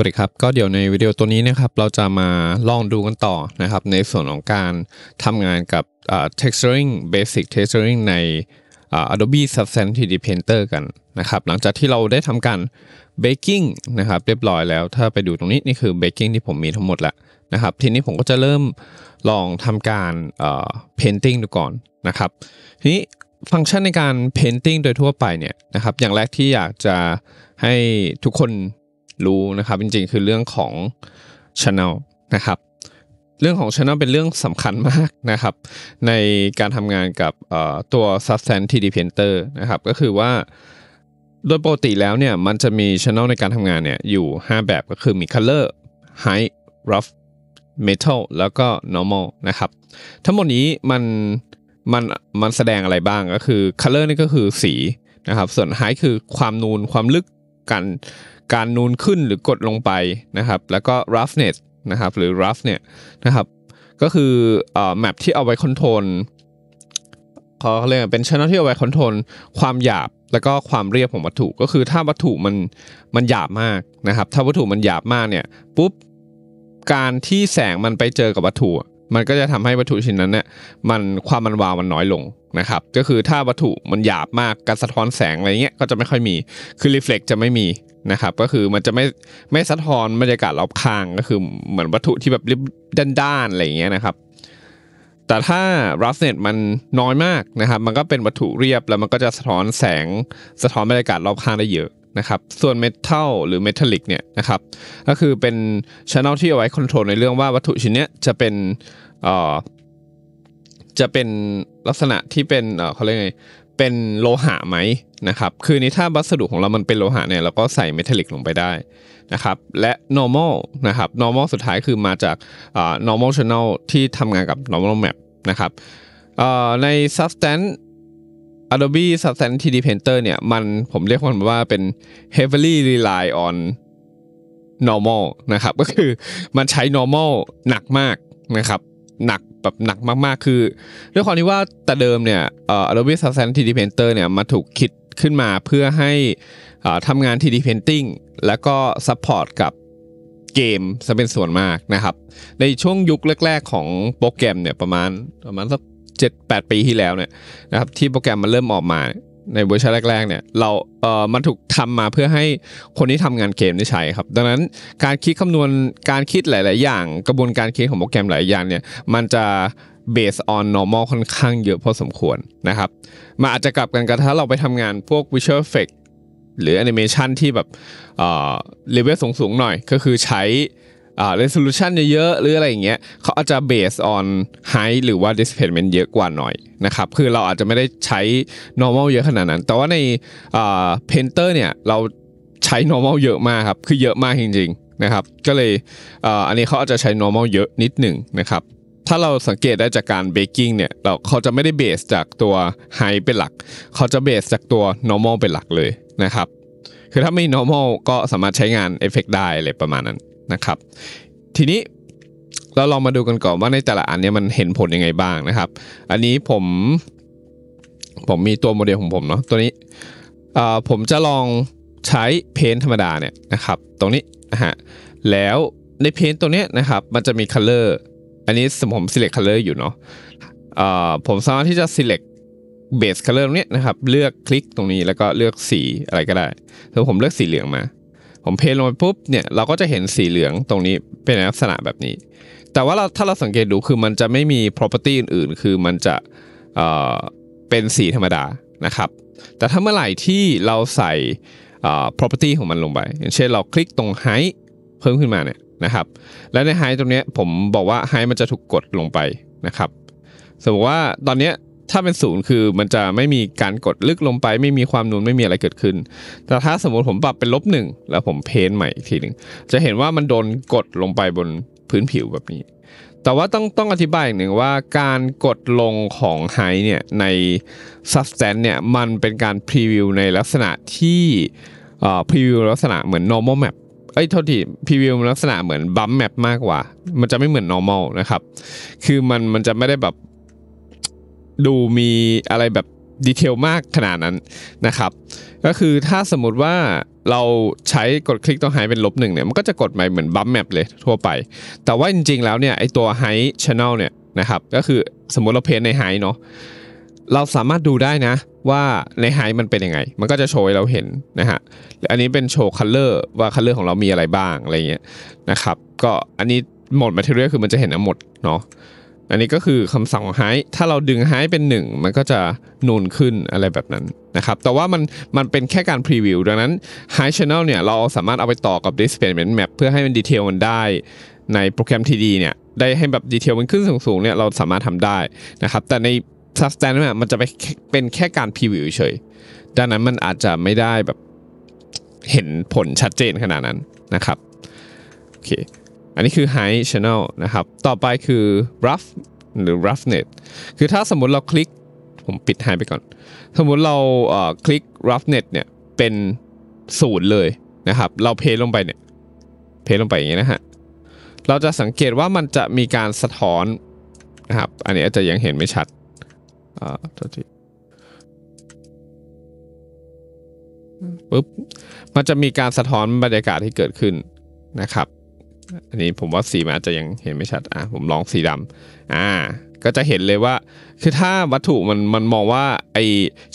วัสดีครับก็เดี๋ยวในวิดีโอตัวนี้นะครับเราจะมาลองดูกันต่อนะครับ ในส่วนของการทำงานกับ texturing basic texturing ใน Adobe Substance 3D Painter กันนะครับหลังจากที่เราได้ทำการ baking นะครับ เรียบร้อยแล้วถ้าไปดูตรงนี้นี่คือ baking ที่ผมมีทั้งหมดละนะครับทีนี้ผมก็จะเริ่มลองทำการ painting ดูก่อนนะครับ ทีนี้ฟังก์ชันในการ painting โดยทั่วไปเนี่ยนะครับอย่างแรกที่อยากจะให้ทุกคนรู้นะครับจริงๆคือเรื่องของ Channel นะครับเรื่องของ Channel เป็นเรื่องสำคัญมากนะครับในการทำงานกับตัว Substance 3D Painter นะครับก็คือว่าโดยปกติแล้วเนี่ยมันจะมี Channel ในการทำงานเนี่ยอยู่ 5 แบบก็คือมี Color h i g h Rough Metal แล้วก็ Normal นะครับทั้งหมดนี้มันมันมันแสดงอะไรบ้างก็คือ Color นี่ก็คือสีนะครับส่วน h i g h คือความนูนความลึกการการนูนขึ้นหรือกดลงไปนะครับ แล้วก็ roughness นะครับหรือ rough เนี่ยนะครับก็คือแมปที่เอาไว้คอนโทรลเขาเรียกเป็นช่องที่เอาไว้คอนโทรลความหยาบแล้วก็ความเรียบของวัตถุ ก็คือถ้าวัตถุมันมันหยาบมากนะครับ ถ้าวัตถุมันหยาบมากเนี่ยปุ๊บการที่แสงมันไปเจอกับวัตถุ มันก็จะทำให้วัตถุชิ้นนั้นเนี่ยมันความมันวาวมันน้อยลงนะครับ ก็คือถ้าวัตถุมันหยาบมาก การสะท้อนแสงอะไรเงี้ยก็จะไม่ค่อยมีคือรีเฟล็กจะไม่มีนะครับก็คือมันจะไม่ไม่สะท้อนบรรยากาศรอบข้างก็คือเหมือนวัตถุที่แบบริบด้านๆอะไรอย่างเงี้ยนะครับ แต่ถ้ารั g เน็ตมันน้อยมากนะครับ มันก็เป็นวัตถุเรียบแล้วมันก็จะสะท้อนแสงสะท้อนบรรยากาศรอบข้างได้เยอะนะครับ ส่วนเมทัลหรือเมทัลลิกเนี่ยนะครับก็คือเป็นช่องที่เอาไว้คอนโทรลในเรื่องว่าวัตถุชิ้นเนี้ยจะเป็นเอ่อจะเป็นลักษณะที่เป็นเขาเรียกไงเป็นโลหะไหมนะครับ คือนี้ถ้าวัสดุของเรามันเป็นโลหะเนี่ย เราก็ใส่เมทัลลิกลงไปได้นะครับ และ normal นะครับ normal สุดท้ายคือมาจาก normal channel ที่ทำงานกับ normal map นะครับใน substance Adobe Substance 3D Painter เนี่ยมันผมเรียกมันว่าเป็น heavily rely on normal นะครับ ก็คือมันใช้ normal หนักมากนะครับ หนักแบบหนักมากๆ คือ ด้วยความที่ว่าแต่เดิมเนี่ยเอ่อ Adobe Substance 3D Painter เนี่ยมาถูกคิดขึ้นมาเพื่อให้ทำงาน 3D Painting แล้วก็ซัพพอร์ตกับเกมจะเป็นส่วนมากนะครับ ในช่วงยุคแรกๆ ของโปรแกรมเนี่ยประมาณประมาณสักเจ็ดแปดปีที่แล้วเนี่ยนะครับที่โปรแกรมมันเริ่มออกมาในเวอร์ชันแรกๆเนี่ยเราเอ่อมันถูกทำมาเพื่อให้คนที่ทำงานเกมได้ใช้ครับดังนั้นการคิดคำนวณการคิดหลายๆอย่างกระบวนการคิดของโปรแกรมหลายอย่างเนี่ยมันจะ b a s e อ on normal ค่อนข้างเยอะพอสมควรนะครับ มาอาจจะกลับกันกระถ้าเราไปทำงานพวก visual effect หรือ animation ที่แบบเลเวลสูงๆหน่อยก็คือใช้เรสโซลูชันเยอะๆหรืออะไรอย่างเงี้ยเขาอาจจะเบสออนไฮหรือว่า d i สเพนเมน e n เยอะกว่าหน่อยนะครับ คือเราอาจจะไม่ได้ใช้ normal เยอะขนาดนั้น แต่ว่าในเพนเตอร์เนี่ยเราใช้ normal เยอะมากครับ คือเยอะมากจริงๆนะครับ ก็เลยออันนี้เขาอาจจะใช้ normal เยอะนิดหนึ่งนะครับ ถ้าเราสังเกตได้จากการเบกกิ้งเนี่ย เราเขาจะไม่ได้เบสจากตัวไฮเป็นหลัก เขาจะเบสจากตัว normal เป็นหลักเลยนะครับ คือถ้าไม่ normal ก็สามารถใช้งานเอฟเฟกได้อะไรประมาณนั้นนะครับทีนี้เราลองมาดูกันก่อนว่าในแต่ละอันเนี้ยมันเห็นผลยังไงบ้างนะครับอันนี้ผมผมมีตัวโมเดลของผมเนาะตัวนี้ผมจะลองใช้เพนธรรมดาเนี่ยนะครับตรงนี้นะฮะแล้วในเพนตัวเนี้ยนะครับมันจะมีคัลเลอร์อันนี้ผม s e l คัลเลอร์อยู่เนาะผมสามารถที่จะ select base color ตรงนี้นะครับเลือกคลิกตรงนี้แล้วก็เลือกสีอะไรก็ได้แล้วผมเลือกสีเหลืองมาผมเพลลงไปปุ๊บเนี่ยเราก็จะเห็นสีเหลืองตรงนี้เป็นลักษณะแบบนี้ แต่ว่าเราถ้าเราสังเกตดูคือมันจะไม่มี property อื่นๆคือมันจะเเป็นสีธรรมดานะครับ แต่ถ้าเมื่อไหร่ที่เราใส่ property ของมันลงไป อย่างเช่นเราคลิกตรง height เพิ่มขึ้นมาเนี่ยนะครับ และใน height ตรงนี้ผมบอกว่า height มันจะถูกกดลงไปนะครับสมมติว่าตอนนี้ถ้าเป็นศูนย์คือมันจะไม่มีการกดลึกลงไปไม่มีความนูนไม่มีอะไรเกิดขึ้น แต่ถ้าสมมติผมปรับเป็นลบหนึ่ง แล้วผมเพนใหม่อีกทีหนึ่งจะเห็นว่ามันโดนกดลงไปบนพื้นผิวแบบนี้ แต่ว่าต้องต้องอธิบายหนึ่งว่าการกดลงของไฮเนี่ยใน substance เนี่ยมันเป็นการพรีวิวในลักษณะที่พรีวิวลักษณะเหมือน normal map เอ้ยโทษทีพรีวิวลักษณะเหมือนบัมแมปมากกว่า มันจะไม่เหมือน normal นะครับคือมันมันจะไม่ได้แบบดูมีอะไรแบบดีเทลมากขนาดนั้นนะครับ ก็คือถ้าสมมติว่าเราใช้กดคลิกตัวไฮเป็นลบหนึ่งเนี่ยมันก็จะกดใหม่เหมือนบัมแมปเลยทั่วไป แต่ว่าจริงๆแล้วเนี่ยไอตัวไฮชแนลเนี่ยนะครับก็คือสมมติเราเพนในไฮเนาะเราสามารถดูได้นะว่าในไฮมันเป็นยังไง มันก็จะโชว์ให้เราเห็นนะฮะอันนี้เป็นโชว์คัลเลอร์ว่าคัลเลอร์ของเรามีอะไรบ้างอะไรเงี้ยนะครับ ก็อันนี้หมดมาเทเรียคือมันจะเห็นทั้งหมดเนาะอันนี้ก็คือคำสั่งของไฮถ้าเราดึงไฮเป็น 1 มันก็จะนูนขึ้นอะไรแบบนั้นนะครับ แต่ว่ามันมันเป็นแค่การพรีวิวดังนั้นไฮช h a n n e l เนี่ยเราสามารถเอาไปต่อกับ Displacement Map เพื่อให้มันดีเทลมันได้ในโปรแกรม TD เนี่ย ได้ให้แบบดีเทลมันขึ้นสูงๆเนี่ยเราสามารถทำได้นะครับ แต่ใน s u s t a n c เนี่ยมันจะไปเป็นแค่การพรีวิวเฉยดังนั้นมันอาจจะไม่ได้แบบ เห็นผลชัดเจนขนาดนั้นนะครับโอเคอันนี้คือ High Channel นะครับ ต่อไปคือ Rough หรือ Roughnet คือถ้าสมมติเราคลิก ผมปิดหายไปก่อน สมมติเราคลิก Roughnet เนี่ยเป็นศูนย์เลยนะครับ เราเพลลงไปเนี่ย เพลลงไปอย่างนี้นะฮะ เราจะสังเกตว่ามันจะมีการสะท้อนนะครับ อันนี้อาจจะยังเห็นไม่ชัดอ่าตัวที่ปุ๊บมันจะมีการสะท้อนบรรยากาศที่เกิดขึ้นนะครับอันนี้ผมว่าสีมันอาจจะยังเห็นไม่ชัดอ่ะผมลองสีดำอ่าก็จะเห็นเลยว่าคือถ้าวัตถุมันมันมองว่าไอ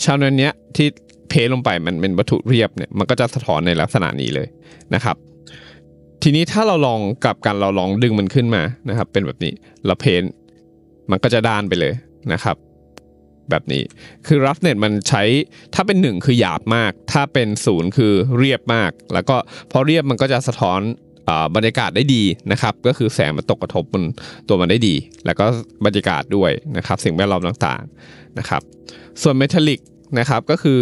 ชาวนนเนี้ยที่เพลลงไปมันเป็นวัตถุเรียบเนี่ยมันก็จะสะท้อนในลักษณะนี้เลยนะครับ ทีนี้ถ้าเราลองกลับกันเราลองดึงมันขึ้นมานะครับ เป็นแบบนี้เราเพนมันก็จะด้านไปเลยนะครับ แบบนี้คือรัฟเน็ตมันใช้ถ้าเป็น 1 คือหยาบมาก ถ้าเป็น0คือเรียบมากแล้วก็พอเรียบมันก็จะสะท้อนบรรยากาศได้ดีนะครับ ก็คือแสงมันตกกระทบบนตัวมันได้ดีแล้วก็บรรยากาศด้วยนะครับ สิ่งแวดล้อมต่างๆนะครับ ส่วนเมทัลลิกนะครับก็คือ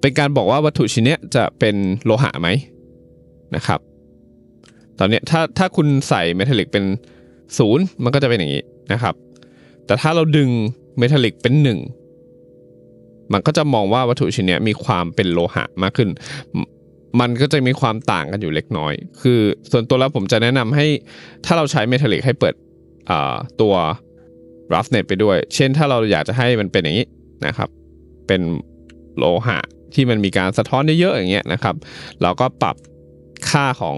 เป็นการบอกว่าวัตถุชิ้นนี้จะเป็นโลหะไหมนะครับตอนนี้ถ้าถ้าคุณใส่เมทัลลิกเป็นศูนย์มันก็จะเป็นอย่างนี้นะครับ แต่ถ้าเราดึงเมทัลลิกเป็นหนึ่งมันก็จะมองว่าวัตถุชิ้นนี้มีความเป็นโลหะมากขึ้นมันก็จะมีความต่างกันอยู่เล็กน้อย คือ ส่วนตัวแล้วผมจะแนะนำให้ถ้าเราใช้เมทัลลิกให้เปิดตัว roughness ไปด้วย เช่นถ้าเราอยากจะให้มันเป็นอย่างนี้นะครับ เป็นโลหะที่มันมีการสะท้อนเยอะๆอย่างเงี้ยนะครับ เราก็ปรับค่าของ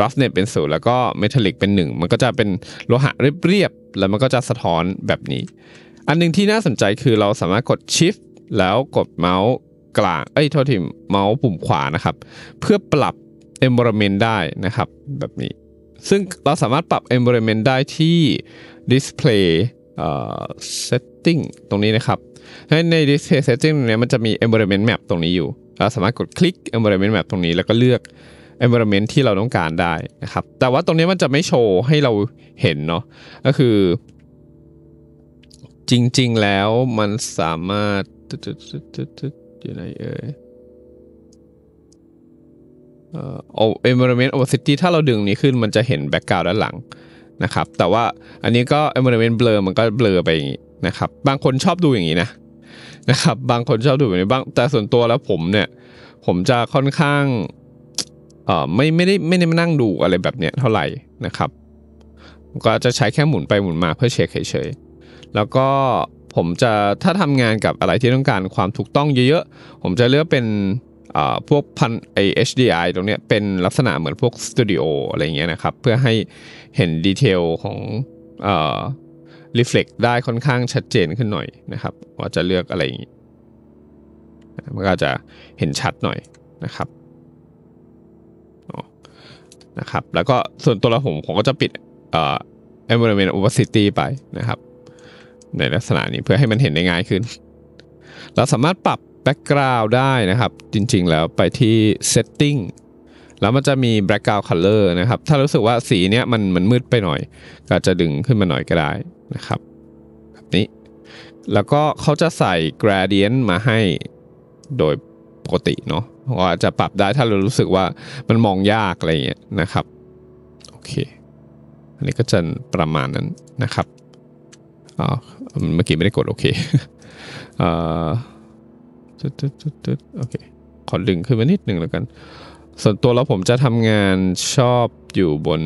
roughness เป็นศูนย์แล้วก็เมทัลลิกเป็นหนึ่งมันก็จะเป็นโลหะเรียบๆ แล้วมันก็จะสะท้อนแบบนี้ อันนึงที่น่าสนใจคือเราสามารถกด shift แล้วกดเมาส์กลางเอ้ยโทษทีเมาส์ปุ่มขวานะครับเพื่อปรับ environment ได้นะครับแบบนี้ ซึ่งเราสามารถปรับ environment ได้ที่ display setting ตรงนี้นะครับใน display setting ตรงนี้มันจะมี environment map ตรงนี้อยู่เราสามารถกดคลิก environment map ตรงนี้แล้วก็เลือก environment ที่เราต้องการได้นะครับแต่ว่าตรงนี้มันจะไม่โชว์ให้เราเห็นเนาะก็คือ จริงๆแล้วมันสามารถอยู่ไหนเอ่ยเอ่อ environment opacity ถ้าเราดึงนี้ขึ้นมันจะเห็นแบ็กกราวด์ด้านหลังนะครับ แต่ว่าอันนี้ก็ environment blur มันก็เบลอไปอย่างนี้นะครับบางคนชอบดูอย่างนี้นะนะครับบางคนชอบดูแบบนี้บ้าง แต่ส่วนตัวแล้วผมเนี่ยผมจะค่อนข้างเอ่อไม่ไม่ได้ไม่ได้มานั่งดูอะไรแบบเนี้ยเท่าไหร่นะครับก็จะใช้แค่หมุนไปหมุนมาเพื่อเช็คเฉยๆแล้วก็ผมจะถ้าทำงานกับอะไรที่ต้องการความถูกต้องเยอะๆ ผมจะเลือกเป็นพวกพันไอ HDI ตรงเนี้ยเป็นลักษณะเหมือนพวกสตูดิโออะไรเงี้ยนะครับ เพื่อให้เห็นดีเทลของเอ่อรีเฟล็กได้ค่อนข้างชัดเจนขึ้นหน่อยนะครับ ว่าจะเลือกอะไรอย่างนี้มันก็จะเห็นชัดหน่อยนะครับนะครับ แล้วก็ส่วนตัวเรผมผมก็จะปิดเอ่อ environment opacity ไปนะครับในลักษณะนี้เพื่อให้มันเห็นได้ง่ายขึ้น เราสามารถปรับ Background ได้นะครับ จริงๆแล้วไปที่ Setting แล้วมันจะมี Background Color นะครับถ้ารู้สึกว่าสีเนี้ยมันมันมืดไปหน่อย ก็จะดึงขึ้นมาหน่อยก็ได้นะครับแบบนี้แล้วก็เขาจะใส่ Gradient มาให้โดยปกติเนาะว่าจะปรับได้ถ้าเรารู้สึกว่ามันมองยากอะไรเงี้ยนะครับโอเคอันนี้ก็จะประมาณนั้นนะครับอคเมื่อกี้ไม่ได้กดโอเคโอเค ขอดึงขึ้นมานิดหนึ่งแล้วกัน ส่วนตัวแล้วผมจะทำงานชอบอยู่บน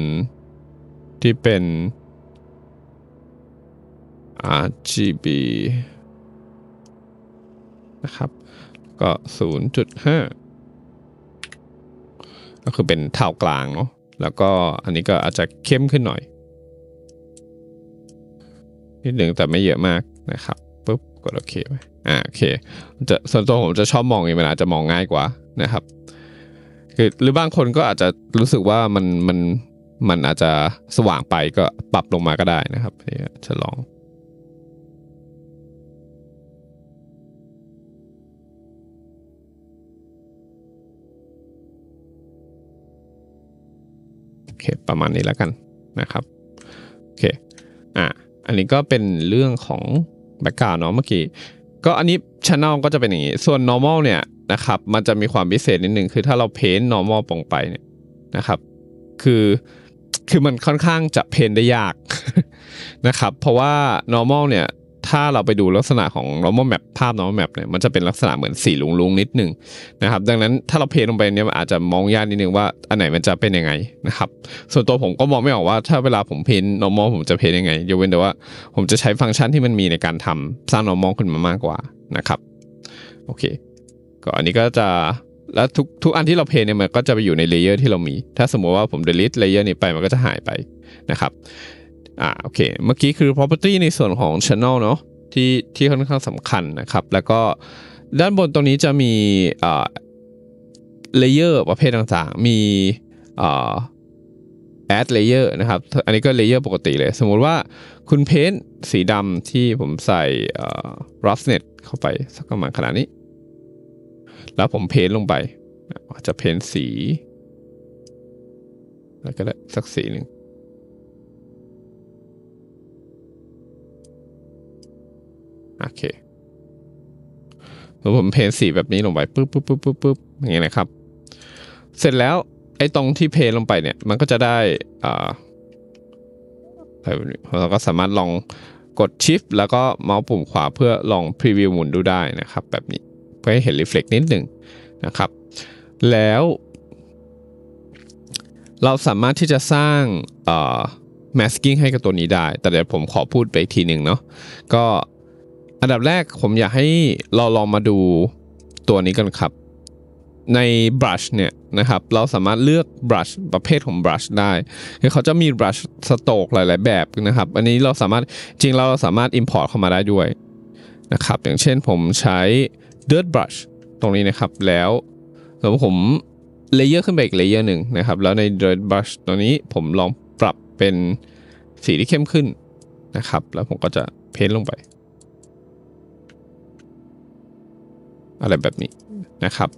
ที่เป็น RGB นะครับ ก็ 0.5 ก็คือเป็นเท่ากลางเนาะ แล้วก็อันนี้ก็อาจจะเข้มขึ้นหน่อยิดหนึ่งแต่ไม่เยอะมากนะครับปุ๊บกดโอเคไปอ่าโอเคจะส่วนตัวผมจะชอบมองอย่างเวลาจะมองง่ายกว่านะครับคือหรือบางคนก็อาจจะรู้สึกว่า มันมันมันอาจจะสว่างไปก็ปรับลงมาก็ได้นะครับีจะลองโอเคประมาณนี้แล้วกันนะครับโอเคอ่ะอันนี้ก็เป็นเรื่องของแบ็กกราวเนาะเมื่อกี้ ก็อันนี้ช้นนอก็จะเป็นอย่างนี้ ส่วน normal เนี่ยนะครับ มันจะมีความพิเศษนิดนึงคือถ้าเราเพ้น normal ลงไปเนี่ยนะครับ คือคือมันค่อนข้างจะเพนได้ยากนะครับ เพราะว่า normal เนี่ยถ้าเราไปดูลักษณะของโ o r ม a l ปภาพโ o r ม a l ปเนี่ยมันจะเป็นลักษณะเหมือนสีลุงลุงนิดนึงนะครับดังนั้นถ้าเราเพลลงไปเนี่ยอาจจะมองยากนิดนึงว่าอันไหนมันจะเป็นยังไงนะครับส่วนตัวผมก็มองไม่ออกว่าถ้าเวลาผมเพนโ o ม m ผมจะเพลยังไงยกเว้นแต่ว่าผมจะใช้ฟังก์ชันที่มันมีในการทำสร้างโ o ม m ขึ้นมามากกว่านะครับโอเคก็อันนี้ก็จะแล้วทุกทุกอันที่เราเพย์เนี่ยมันก็จะไปอยู่ในเลเยอร์ที่เรามีถ้าสมมติว่าผมเดลิทเลเยอร์นี้ไปมันก็จะหายไปนะครับอ่าโอเคเมื่อกี้คือ property ในส่วนของ channel เนาะที่ที่ค่อนข้างสำคัญนะครับ แล้วก็ด้านบนตรงนี้จะมีอ่าเลเยอร์ประเภทต่างๆ มีอ่า add layer นะครับ อันนี้ก็เลเยอร์ปกติเลย สมมติว่าคุณเพ้นสีดำที่ผมใส่ roughness เข้าไป สักประมาณขนาดนี้ แล้วผมเพ้นลงไปจะเพ้นสีแล้วก็ได้สักสีหนึ่งโอเคผมเพนสีแบบนี้ลงไปปุ๊บปุ๊บปุ๊บปุ๊บปุ๊บอย่างเงี้ยนะครับ เสร็จแล้วไอ้ตรงที่เพนลงไปเนี่ย มันก็จะได้อ่าเราก็สามารถลองกด Shift แล้วก็เมาส์ปุ่มขวาเพื่อลองพรีวิวหมุนดูได้นะครับ แบบนี้เพื่อให้เห็นรีเฟล็กนิดหนึ่งนะครับ แล้ว เราสามารถที่จะสร้าง masking ให้กับตัวนี้ได้ แต่เดี๋ยวผมขอพูดไปทีหนึ่งเนาะ ก็อันดับแรกผมอยากให้เราลองมาดูตัวนี้กันครับ ใน brush เนี่ยนะครับเราสามารถเลือก brush ประเภทของ brush ได้คือเขาจะมี brush สโตกหลายๆ แบบนะครับ อันนี้เราสามารถจริงเราสามารถ import เข้ามาได้ด้วยนะครับ อย่างเช่นผมใช้ dirt brush ตรงนี้นะครับ แล้วแล้วผมเลเยอร์ขึ้นไปอีกเลเยอร์หนึ่งนะครับ แล้วใน dirt brush ตัวนี้ผมลองปรับเป็นสีที่เข้มขึ้นนะครับ แล้วผมก็จะเพ้นลงไปอะไรแบบนี้นะครับ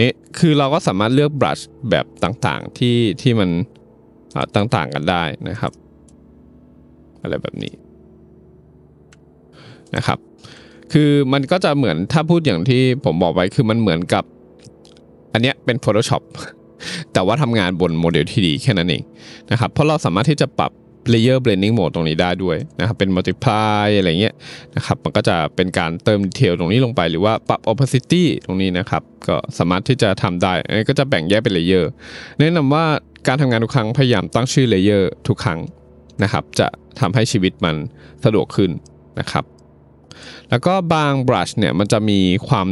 นี่คือเราก็สามารถเลือกบรัชแบบต่างๆที่ที่มันต่างๆกันได้นะครับ อะไรแบบนี้นะครับ คือมันก็จะเหมือนถ้าพูดอย่างที่ผมบอกไว้คือมันเหมือนกับ อันเนี้ยเป็น Photoshop แต่ว่าทำงานบนโมเดลที่ดีแค่นั้นเองนะครับเพราะเราสามารถที่จะปรับ Layer Blending Mode ตรงนี้ได้ด้วยนะครับเป็น Multiply อะไรเงี้ยนะครับมันก็จะเป็นการเติมดีเทลตรงนี้ลงไป หรือว่าปรับ Opacity ตรงนี้นะครับ ก็สามารถที่จะทำได้ก็จะแบ่งแยกเป็นเลเยอร์แนะนำว่าการทำงานทุกครั้งพยายามตั้งชื่อเลเยอร์ทุกครั้งนะครับจะทำให้ชีวิตมันสะดวกขึ้นนะครับ แล้วก็บางบรัชเนี่ยมันจะมีความ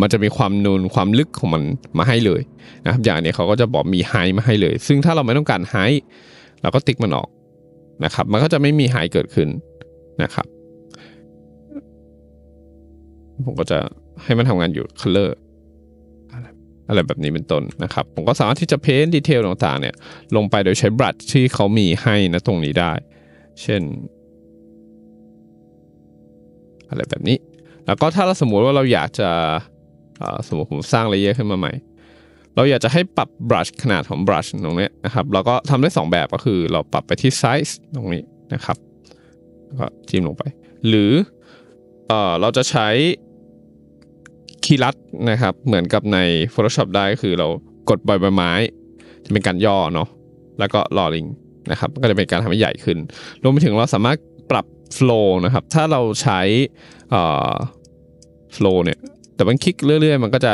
มันจะมีความนูนความลึกของมันมาให้เลยนะครับอย่างนี้เขาก็จะบอกมีไฮมาให้เลย ซึ่งถ้าเราไม่ต้องการไฮลราก็ติ๊กมันออกนะครับ มันก็จะไม่มีหายเกิดขึ้นนะครับ ผมก็จะให้มันทำงานอยู่ color อะไรแบบนี้เป็นต้นนะครับ ผมก็สามารถที่จะเพ้นดีเทลต่างๆเนี่ย ลงไปโดยใช้บรัชที่เขามีให้นะตรงนี้ได้ เช่น อะไรแบบนี้ แล้วก็ถ้าเราสมมติว่าเราอยากจะ สมมติผมสร้างเลเยอร์ขึ้นมาใหม่เราอยากจะให้ปรับบรัชขนาดของบรัชตรงนี้นะครับเราก็ทำได้2แบบก็คือ เราปรับไปที่ไซส์ตรงนี้นะครับก็จิ้มลงไป หรือเออเราจะใช้ คีย์ลัดนะครับเหมือนกับใน Photoshop ได้ก็คือเรากดใบใบไม้ จะเป็นการย่อเนาะแล้วก็ลอลิงนะครับก็จะเป็นการทำให้ใหญ่ขึ้น รวมไปถึงเราสามารถปรับโฟล์นะครับถ้าเราใช้โฟล์เนี่ยแต่มันคลิกเรื่อยๆ มันก็จะ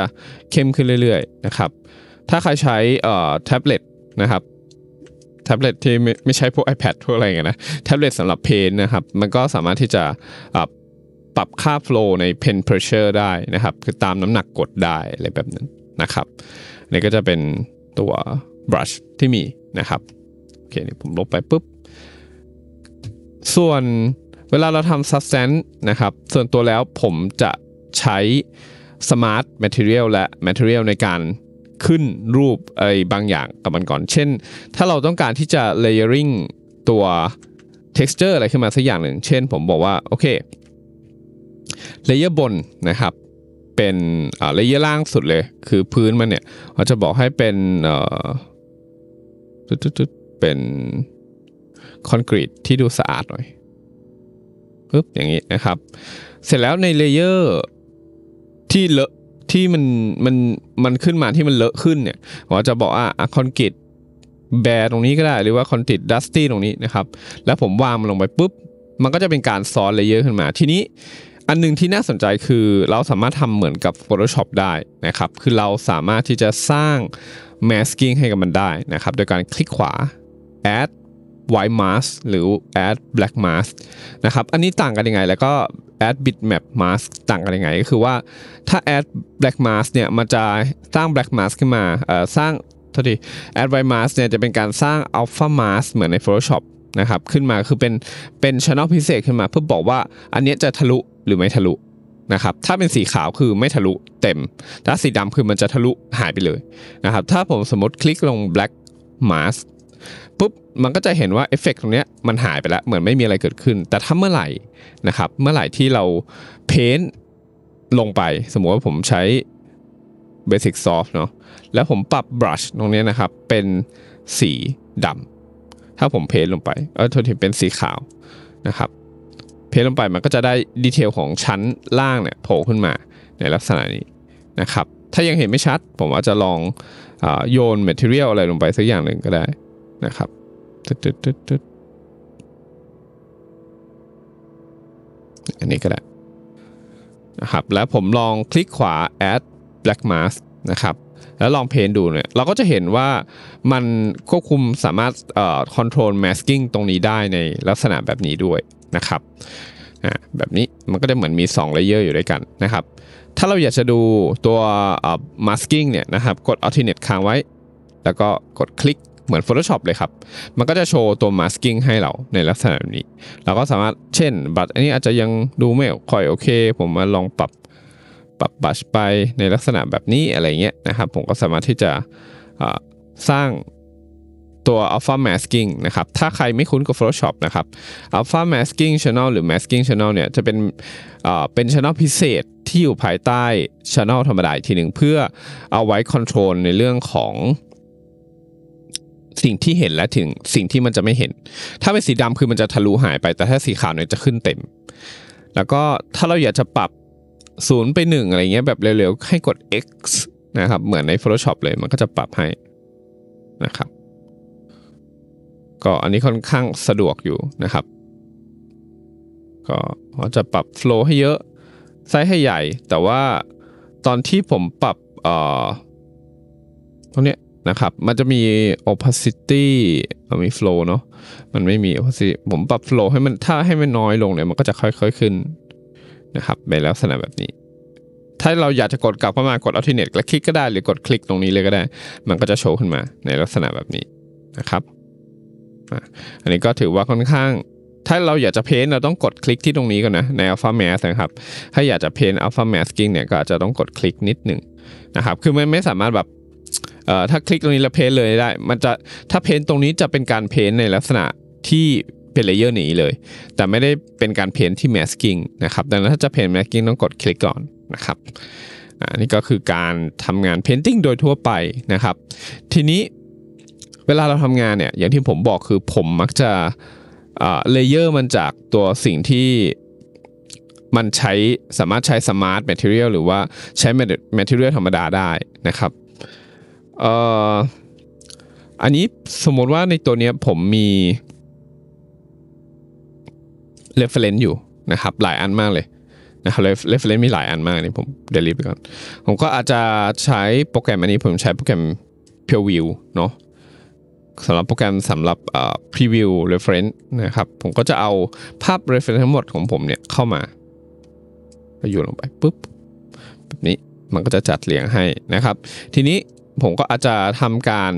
เข้มขึ้นเรื่อยๆ นะครับ ถ้าใครใช้แท็บเล็ตนะครับแท็บเล็ต ที่ไม่ไม่ใช้พวก iPad พวกอะไรเงี้ยนะแท็บเล็ตสำหรับเพนนะครับ มันก็สามารถที่จะ ปรับค่าโฟล์ในเพนเพรสเชอร์ได้นะครับคือตามน้ำหนักกดได้อะไรแบบนั้นนะครับนี่ก็จะเป็นตัวบรัชที่มีนะครับโอเคนี่ผมลบไปปุ๊บ ส่วนเวลาเราทำ substance นะครับ ส่วนตัวแล้วผมจะใช้สมาร์ทแมทเทอเรียลและแมทเทอเรียลในการขึ้นรูปไอ้บางอย่างกับมันก่อน เช่น ถ้าเราต้องการที่จะเลเยอริงตัว t e x t u เจอะไรขึ้นมาสักอย่างหนึ่ง เช่น ผมบอกว่า โอเคเลเยอร์บนนะครับ เป็นเลเยอร์ล่างสุดเลย คือพื้นมันเนี่ย เราจะบอกให้เป็นเป็นคอนกรีตที่ดูสะอาดหน่อยปึ๊บอย่างนี้นะครับ เสร็จแล้วในเลเยอร์ที่เลอะที่มันมันมันขึ้นมาที่มันเลอะขึ้นเนี่ยผมจะบอกว่าคอนกรีตแบร์ตรงนี้ก็ได้ หรือว่าคอนกรีตดัสตี้ตรงนี้นะครับแล้วผมวางมันลงไปปุ๊บ มันก็จะเป็นการซ้อนเลเยอร์ขึ้นมาทีนี้ อันนึงที่น่าสนใจคือเราสามารถทำเหมือนกับ Photoshop ได้นะครับคือเราสามารถที่จะสร้าง masking ให้กับมันได้นะครับโดยการคลิกขวา add White Mask หรือ Add Black Mask นะครับ อันนี้ต่างกันยังไงแล้วก็ Add Bitmap Mask ต่างกันยังไงก็คือว่าถ้า Add Black Mask เนี่ยมันจะสร้าง Black Mask ขึ้นมาเอ่อสร้างทษที Add White Mask เนี่ยจะเป็นการสร้าง Alpha Mask เหมือนใน Photoshop นะครับขึ้นมาคือเป็นเป็น channel พิเศษขึ้นมา เพื่อบอกว่า อันนี้จะทะลุหรือไม่ทะลุนะครับถ้าเป็นสีขาวคือไม่ทะลุเต็ม ถ้าสีดำคือมันจะทะลุหายไปเลยนะครับถ้าผมสมมติคลิกลง black mask ปุ๊บมันก็จะเห็นว่าเอฟเฟกตรงเนี้ยมันหายไปแล้วเหมือนไม่มีอะไรเกิดขึ้น แต่ถ้าเมื่อไหร่นะครับเมื่อไหร่ที่เราเพ้นลงไป สมมติว่าผมใช้เบสิกซอฟต์เนาะแล้วผมปรับบรัชตรงนี้นะครับ เป็นสีดำถ้าผมเพ้นลงไป เออโทษทีเป็นสีขาวนะครับเพ้นลงไปมันก็จะได้ดีเทลของชั้นล่างเนี่ยโผล่ขึ้นมาในลักษณะนี้นะครับถ้ายังเห็นไม่ชัด ผมว่าจะลองอโยนเทอเรียลอะไรลงไปสักอย่างหนึ่งก็ได้นะครับอันนี้ก็ได้นะครับแล้วผมลองคลิกขวา add black mask นะครับแล้วลองเพนดูเนี่ยเราก็จะเห็นว่า มันควบคุมสามารถอ control masking ตรงนี้ได้ในลักษณะแบบนี้ด้วยนะครับแบบนี้มันก็จะเหมือนมี2เลเยอร์อยู่ด้วยกันนะครับถ้าเราอยากจะดูตัว masking เนี่ยนะครับกด alternate ค้างไว้ แล้วก็กดคลิกเหมือน Photoshop เลยครับ มันก็จะโชว์ตัว masking ให้เราในลักษณะนี้ เราก็สามารถเช่นบัตรอันนี้อาจจะยังดูไม่ค่อยโอเค ผมมาลองปรับ ปรับบัตรไปในลักษณะแบบนี้อะไรเงี้ยนะครับ ผมก็สามารถที่จะสร้างตัว Alpha Masking นะครับ ถ้าใครไม่คุ้นกับ Photoshop นะครับ Alpha Masking Channel หรือ Masking Channel เนี่ย จะเป็นเป็น Channel พิเศษที่อยู่ภายใต้ Channel ธรรมดาทีหนึ่งเพื่อเอาไว้คอนโทรลในเรื่องของสิ่งที่เห็นและถึงสิ่งที่มันจะไม่เห็น ถ้าเป็นสีดำคือมันจะทะลุหายไป แต่ถ้าสีขาวเนี่ยจะขึ้นเต็ม แล้วก็ถ้าเราอยากจะปรับศูนย์ไปหนึ่งอะไรเงี้ยแบบเร็วๆ ให้กด x นะครับ เหมือนใน Photoshop เลย มันก็จะปรับให้นะครับ ก็อันนี้ค่อนข้างสะดวกอยู่นะครับ ก็เาจะปรับโฟล์ให้เยอะ ไซส์ให้ใหญ่ แต่ว่าตอนที่ผมปรับ เอ่อตรงเนี้ยนะครับ มันจะมี opacity มันมี flow เนาะมันไม่มี opacity ผมปรับ flow ให้มัน ถ้าให้มันน้อยลงเนี่ย มันก็จะค่อยๆขึ้นนะครับ ในลักษณะแบบนี้ ถ้าเราอยากจะกดกลับเข้ามา กด alternate แล้วคลิกก็ได้ หรือกดคลิกตรงนี้เลยก็ได้ มันก็จะโชว์ขึ้นมาในลักษณะแบบนี้นะครับ อันนี้ก็ถือว่าค่อนข้าง ถ้าเราอยากจะเพ้นเราต้องกดคลิกที่ตรงนี้ก่อนนะ ใน Alpha Mask นะครับ ถ้าอยากจะเพ้น Alpha Masking เนี่ย ก็จะต้องกดคลิกนิดหนึ่งนะครับ คือมันไม่สามารถแบบถ้าคลิกตรงนี้แล้วเพ้นเลยได้ มันจะถ้าเพ้นตรงนี้จะเป็นการเพ้นในลักษณะที่เป็นเลเยอร์นี้เลย แต่ไม่ได้เป็นการเพ้นที่แมสกิ้งนะครับดังนั้นถ้าจะเพ้นแมสกิ้งต้องกดคลิกก่อนนะครับ อันนี้ก็คือการทำงานเพนติ้งโดยทั่วไปนะครับ ทีนี้เวลาเราทำงานเนี่ย อย่างที่ผมบอกคือผมมักจะเลเยอร์มันจากตัวสิ่งที่ มันใช้สามารถใช้สมาร์ทแมทเทอเรียลหรือว่าใช้แมทเทอเรียลธรรมดาได้นะครับเอ่อันนี้สมมติว่าในตัวนี้ผมมี reference อยู่นะครับ หลายอันมากเลยนะครับ reference มีหลายอันมากนี่ผม delete ไปก่อนผมก็อาจจะใช้โปรแกรมอันนี้ ผมใช้โปรแกรม p r e View เนาะสำหรับโปรแกรมสำหรับ preview reference นะครับ ผมก็จะเอาภาพ reference ทั้งหมดของผมเนี่ยเข้ามาก็โยนลงไปปุ๊บแบบนี้มันก็จะจัดเรียงให้นะครับ ทีนี้ผมก็อาจจะทำการ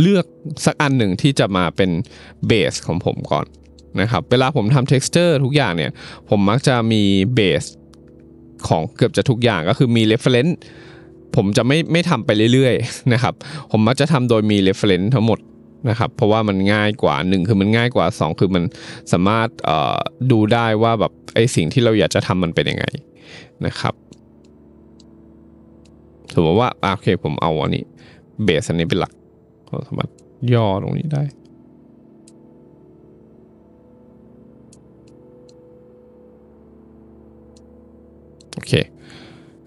เลือกสักอันหนึ่งที่จะมาเป็นเบสของผมก่อนนะครับ เวลาผมทำเท็กซ์เจอร์ทุกอย่างเนี่ยผมมักจะมีเบสของเกือบจะทุกอย่างก็คือมี reference ผมจะไม่ไม่ทำไปเรื่อยๆนะครับ ผมมักจะทำโดยมี reference ทั้งหมดนะครับ เพราะว่ามันง่ายกว่า 1 คือมันง่ายกว่า 2 คือมันสามารถดูได้ว่าแบบไอสิ่งที่เราอยากจะทำมันเป็นยังไงนะครับสมมติว่าโอเคผมเอาอันนี้เบสอันนี้เป็นหลักผาสามารถย่อตรงนี้ได้โอเค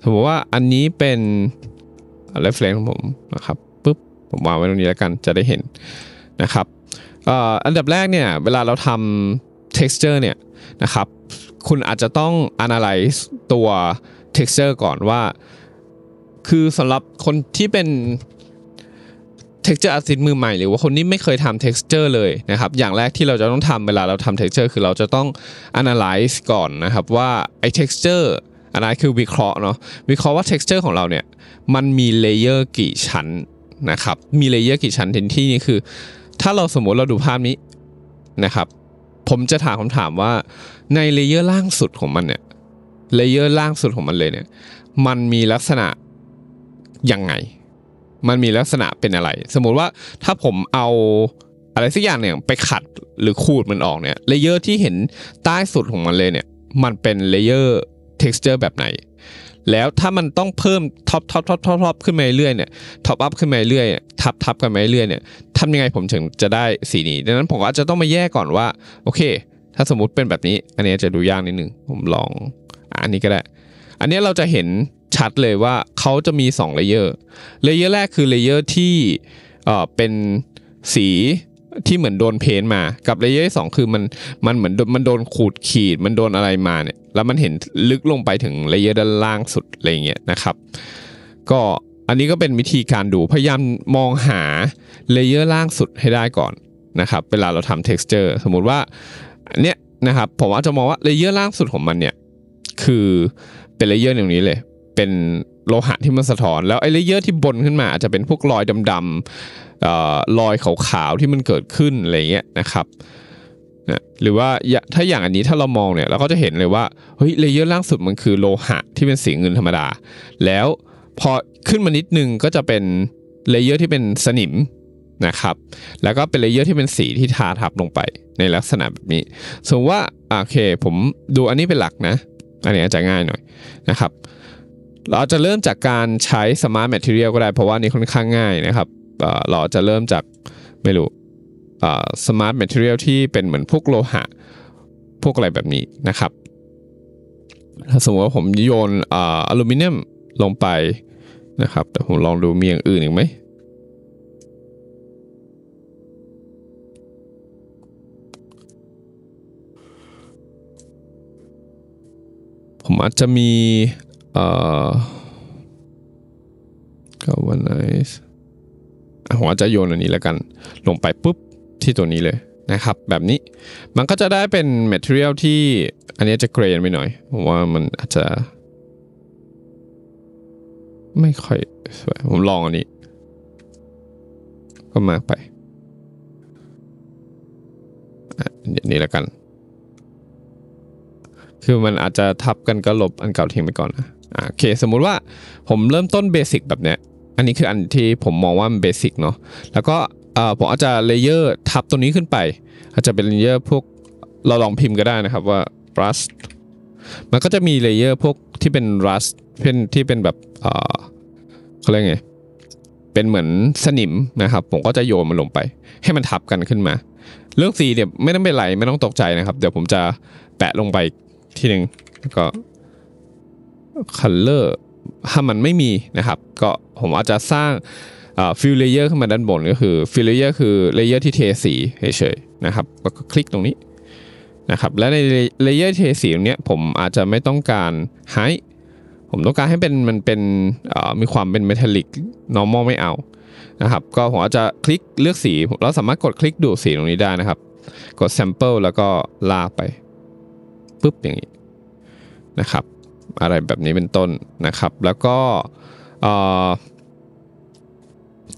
สมมติว่าอันนี้เป็นเ e ฟเฟล n ของผมนะครับปุ๊บ ผมวางไว้ตรงนี้แล้วกันจะได้เห็นนะครับอันดับแรกเนี่ยเวลาเราทำเท็กซ์เจอร์เนี่ยนะครับคุณอาจจะต้อง analyze ตัวเท็กซ์เจอร์ก่อนว่าคือสำหรับคนที่เป็น texture artist มือใหม่หรือว่าคนที่ไม่เคยทำ texture เลยนะครับอย่างแรกที่เราจะต้องทำเวลาเราทำ texture คือเราจะต้อง analyze ก่อนนะครับว่าไอ้ texture อะไรคือวิเคราะห์เนาะวิเคราะห์ว่า texture ของเราเนี่ยมันมีเลเยอร์กี่ชั้นนะครับมีเลเยอร์กี่ชั้นเทนที่นี่คือถ้าเราสมมติเราดูภาพนี้นะครับ ผมจะถามคำถามว่าในเลเยอร์ล่างสุดของมันเนี่ยเลเยอร์ล่างสุดของมันเลยเนี่ยมันมีลักษณะยังไง มันมีลักษณะเป็นอะไร สมมุติว่าถ้าผมเอาอะไรสักอย่างเนี่ยไปขัดหรือขูดมันออกเนี่ย เลเยอร์ที่เห็นใต้สุดของมันเลยเนี่ย มันเป็นเลเยอร์เท็ซ์เจอร์แบบไหน แล้วถ้ามันต้องเพิ่มท็อปท็อปท็อปท็อปขึ้นมาเรื่อยเนี่ย ท็อปอัพขึ้นมาเรื่อยทับทับกันมาเรื่อยเนี่ยทำยังไงผมถึงจะได้สีนี้ ดังนั้นผมก็จะต้องมาแยกก่อนว่า โอเค ถ้าสมมติเป็นแบบนี้ อันนี้จะดูยากนิดนึง ผมลองอันนี้ก็ได้ อันนี้เราจะเห็นชัดเลยว่าเขาจะมี2เลเยอร์ เลเยอร์แรกคือเลเยอร์ที่เอ่อเป็นสีที่เหมือนโดนเพ้นมา กับเลเยอร์สองคือมันมันเหมือนมันโดนขูดขีด มันโดนอะไรมาเนี่ย แล้วมันเห็นลึกลงไปถึงเลเยอร์ด้านล่างสุดอะไรเงี้ยนะครับ ก็อันนี้ก็เป็นวิธีการดูพยายามมองหาเลเยอร์ล่างสุดให้ได้ก่อนนะครับ เวลาเราทำ t e x t อร์สมมุติว่าเนี้ยนะครับผมว่าจะมองว่าเลเยอร์ล่างสุดของมันเนี่ย คือเป็นเลเยอร์อย่างนี้เลยเป็นโลหะที่มันสะท้อน แล้วไอ้เลเยอร์ที่บนขึ้นมาอาจจะเป็นพวกรอยดำๆรอยขาวๆ ที่มันเกิดขึ้นอะไรเงี้ยนะครับนะหรือว่าถ้าอย่างอันนี้ถ้าเรามองเนี่ยเราก็จะเห็นเลยว่าเฮ้ยเลเยอร์ล่างสุดมันคือโลหะที่เป็นสีเงินธรรมดา แล้วพอขึ้นมานิดนึงก็จะเป็นเลเยอร์ที่เป็นสนิมนะครับ แล้วก็เป็นเลเยอร์ที่เป็นสีที่ทาทับลงไปในลักษณะแบบนี้ สมมติว่าโอเคผมดูอันนี้เป็นหลักนะ อันนี้อาจจะง่ายหน่อยนะครับเราจะเริ่มจากการใช้สมาร์ทแมทเทียลก็ได้เพราะว่านี่ค่อนข้างง่ายนะครับ เราจะเริ่มจาก ไม่รู้สมาร์ทแมทเทียลที่เป็นเหมือนพวกโลหะ พวกอะไรแบบนี้นะครับถ้าสมมติว่าผมโยนอลูมิเนียมลงไปนะครับ แต่ผมลองดูมีอย่างอื่นอีกไหม ผมอาจจะมี g a l v นส i z e ผจะโยนอันนี้แล้วกันลงไปปุ๊บ ที่ตัวนี้เลยนะครับ แบบนี้ มันก็จะได้เป็น material ที่อันนี้จะเกรนไปหน่อย ผมว่ามันอาจจะ ไม่ค่อยสวยผมลองอันนี้ ก็มากไปอันนี้แล้วกัน คือมันอาจจะ ทับกันก็ลบอันเก่าทิ้งไปก่อนนะโอเคสมมุติว่าผมเริ่มต้นเบสิกแบบเนี้ยอันนี้คืออันที่ผมมองว่ามันเบสิกเนาะแล้วก็ผมอาจจะเลเยอร์ทับตัวนี้ขึ้นไปอาจจะเป็นเลเยอร์พวกเราลองพิมพ์ก็ได้นะครับว่า rust มันก็จะมีเลเยอร์พวกที่เป็น rust เพ่นที่เป็นแบบเขาเรียกไงเป็นเหมือนสนิมนะครับ ผมก็จะโยนมันลงไป ให้มันทับกันขึ้นมาเรื่องสีเนี่ยไม่ต้องเป็นไรไม่ต้องตกใจนะครับ เดี๋ยวผมจะแปะลงไปทีหนึ่งแล้วก็คัลเลอร์ ถ้ามันไม่มีนะครับ ก็ผมอาจจะสร้างฟิลเลเยอร์ขึ้นมาด้านบนก็คือฟิลเลเยอร์คือเลเยอร์ที่เทสีเฉยๆนะครับแล้วก็คลิกตรงนี้นะครับ และในเลเยอร์เทสีตรงนี้ผมอาจจะไม่ต้องการไฮผมต้องการให้เป็นมันเป็นมีความเป็นเมทัลลิกนอร์มอลไม่เอานะครับ ก็ผมอาจจะคลิกเลือกสี เราสามารถกดคลิกดูสีตรงนี้ได้นะครับ กด sample แล้วก็ ลากไปปุ๊บอย่างนี้นะครับอะไรแบบนี้เป็นต้นนะครับ แล้วก็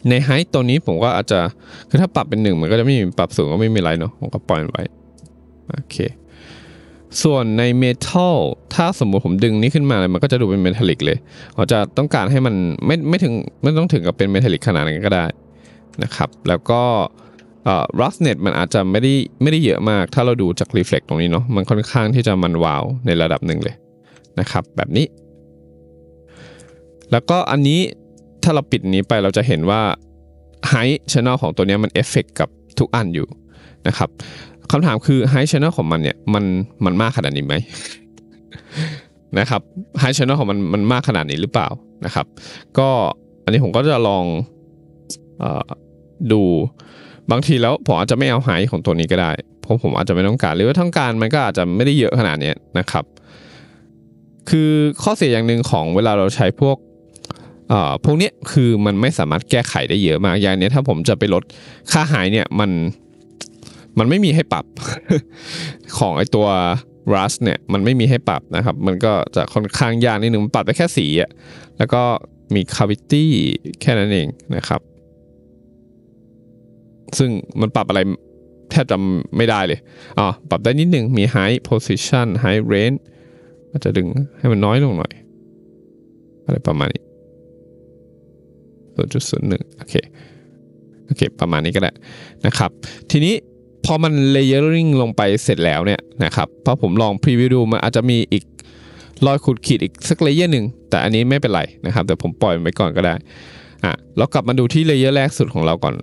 ในไฮต์ตัวนี้ผมก็อาจจะ คือถ้าปรับเป็นหนึ่งมันก็จะไม่มีปรับสูงก็ไม่มีไรเนาะ ผมก็ปล่อยไว้โอเค ส่วนในเมทัลถ้าสมมติผมดึงนี้ขึ้นมาเลยมันก็จะดูเป็นเมทัลลิกเลยเราจะต้องการให้มัน ไม่ไม่ถึงไม่ต้องถึงกับเป็นเมทัลลิกขนาดนั้นก็ได้นะครับ แล้วก็รัสเน็ตมันอาจจะไม่ได้ไม่ได้เยอะมาก ถ้าเราดูจากรีเฟล็กตรงนี้เนาะ มันค่อนข้างที่จะมันวาวในระดับหนึ่งเลยนะครับแบบนี้ แล้วก็อันนี้ถ้าเราปิดนี้ไปเราจะเห็นว่าไฮช h a n n e l ของตัวนี้มันเอฟเฟกกับทุกอันอยู่นะครับคำถามคือไฮช h a n n e l ของมันเนี่ยมันมันมากขนาดนี้ไหมนะครับไฮช h a n n e l ของมันมันมากขนาดนี้หรือเปล่านะครับ ก็อันนี้ผมก็จะลองอดูบางทีแล้วผมอาจจะไม่เอาไฮของตัวนี้ก็ได้เพราะผมอาจจะไม่ต้องการหรือว่าต้องการมันก็อาจจะไม่ได้เยอะขนาดนี้นะครับคือข้อเสียอย่างหนึ่งของเวลาเราใช้พวกอ่พวกนี้คือมันไม่สามารถแก้ไขได้เยอะมาก อย่างนี้ ถ้าผมจะไปลดค่าหาย เนี่ย มัน มันไม่มีให้ปรับ ของไอตัว Rust เนี่ย มันไม่มีให้ปรับนะครับ มันก็จะค่อนข้างยากนิดนึงปรับไปแค่สีอะแล้วก็มี cavity แค่นั้นเองนะครับ ซึ่งมันปรับอะไรแทบจะไม่ได้เลยอ๋อปรับได้นิดนึงมี h i g h position h i g h range ก็จะดึงให้มันน้อยลงหน่อยอะไรประมาณนี้นนจุดหึ่งโอเคโอเค ประมาณนี้ก็ได้นะครับ ทีนี้พอมันเลเยอร์ริงลงไปเสร็จแล้วเนี่ยนะครับพอผมลองพรีวิวดู มันอาจจะมีอีก รอยขุดขีดอีกสักเลเยอร์หนึ่งแต่อันนี้ไม่เป็นไรนะครับแต่ผมปล่อยมันไปก่อนก็ได้อ่ะเรากลับมาดูที่เลเยอร์แรกสุดของเราก่อน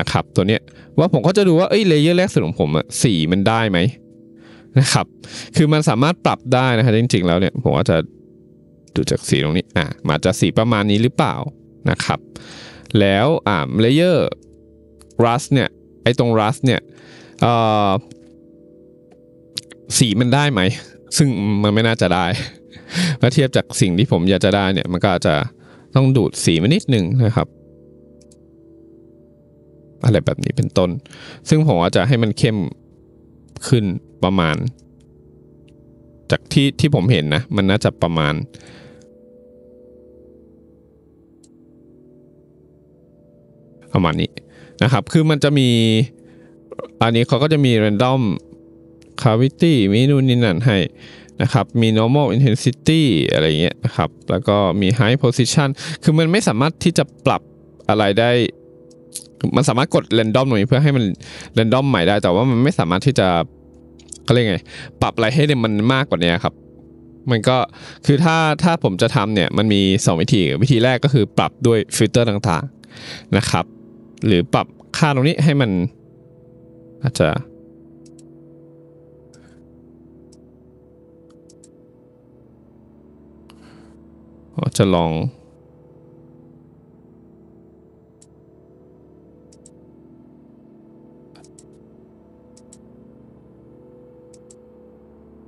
นะครับ ตัวเนี้ยว่าผมก็จะดูว่าเอ้ยเลเยอร์แรกสุดของผมอะสีมันได้ไหมนะครับ คือมันสามารถปรับได้นะครับจริงๆแล้วเนี่ย ผมว่าจะดูจากสีตรงนี้ อ่ะมาจะสีประมาณนี้หรือเปล่า นะครับ แล้วอ่าเลเยอร์รัสเนี่ยไอ้ตรงรัสเนี่ยเอ่อสีมันได้ไหม ซึ่งมันไม่น่าจะได้เมื่อเทียบจากสิ่งที่ผมอยากจะได้เนี่ยมันก็จะต้องดูดสีมานิดหนึ่งนะครับ อะไรแบบนี้เป็นต้น ซึ่งผมอาจจะให้มันเข้มขึ้นประมาณ จากที่ที่ผมเห็นนะมันน่าจะประมาณ ประมาณนี้นะครับ คือมันจะมีอันนี้เขาก็จะมี random cavity มีนู่นนี่นั่นให้นะครับมี normal intensity อะไรเงี้ยนะครับแล้วก็มี high position คือมันไม่สามารถที่จะปรับอะไรได้มันสามารถกดเรนดอมตรงนี้เพื่อให้มันเรนดอมใหม่ได้แต่ว่ามันไม่สามารถที่จะเขาเรียกไง ปรับอะไรให้มันมากกว่านี้ครับ มันก็คือถ้าถ้าผมจะทำเนี่ยมันมี 2 วิธี วิธีแรกก็คือปรับด้วยฟิลเตอร์ต่างๆนะครับ หรือปรับค่าตรงนี้ให้มันอาจจะจะลอง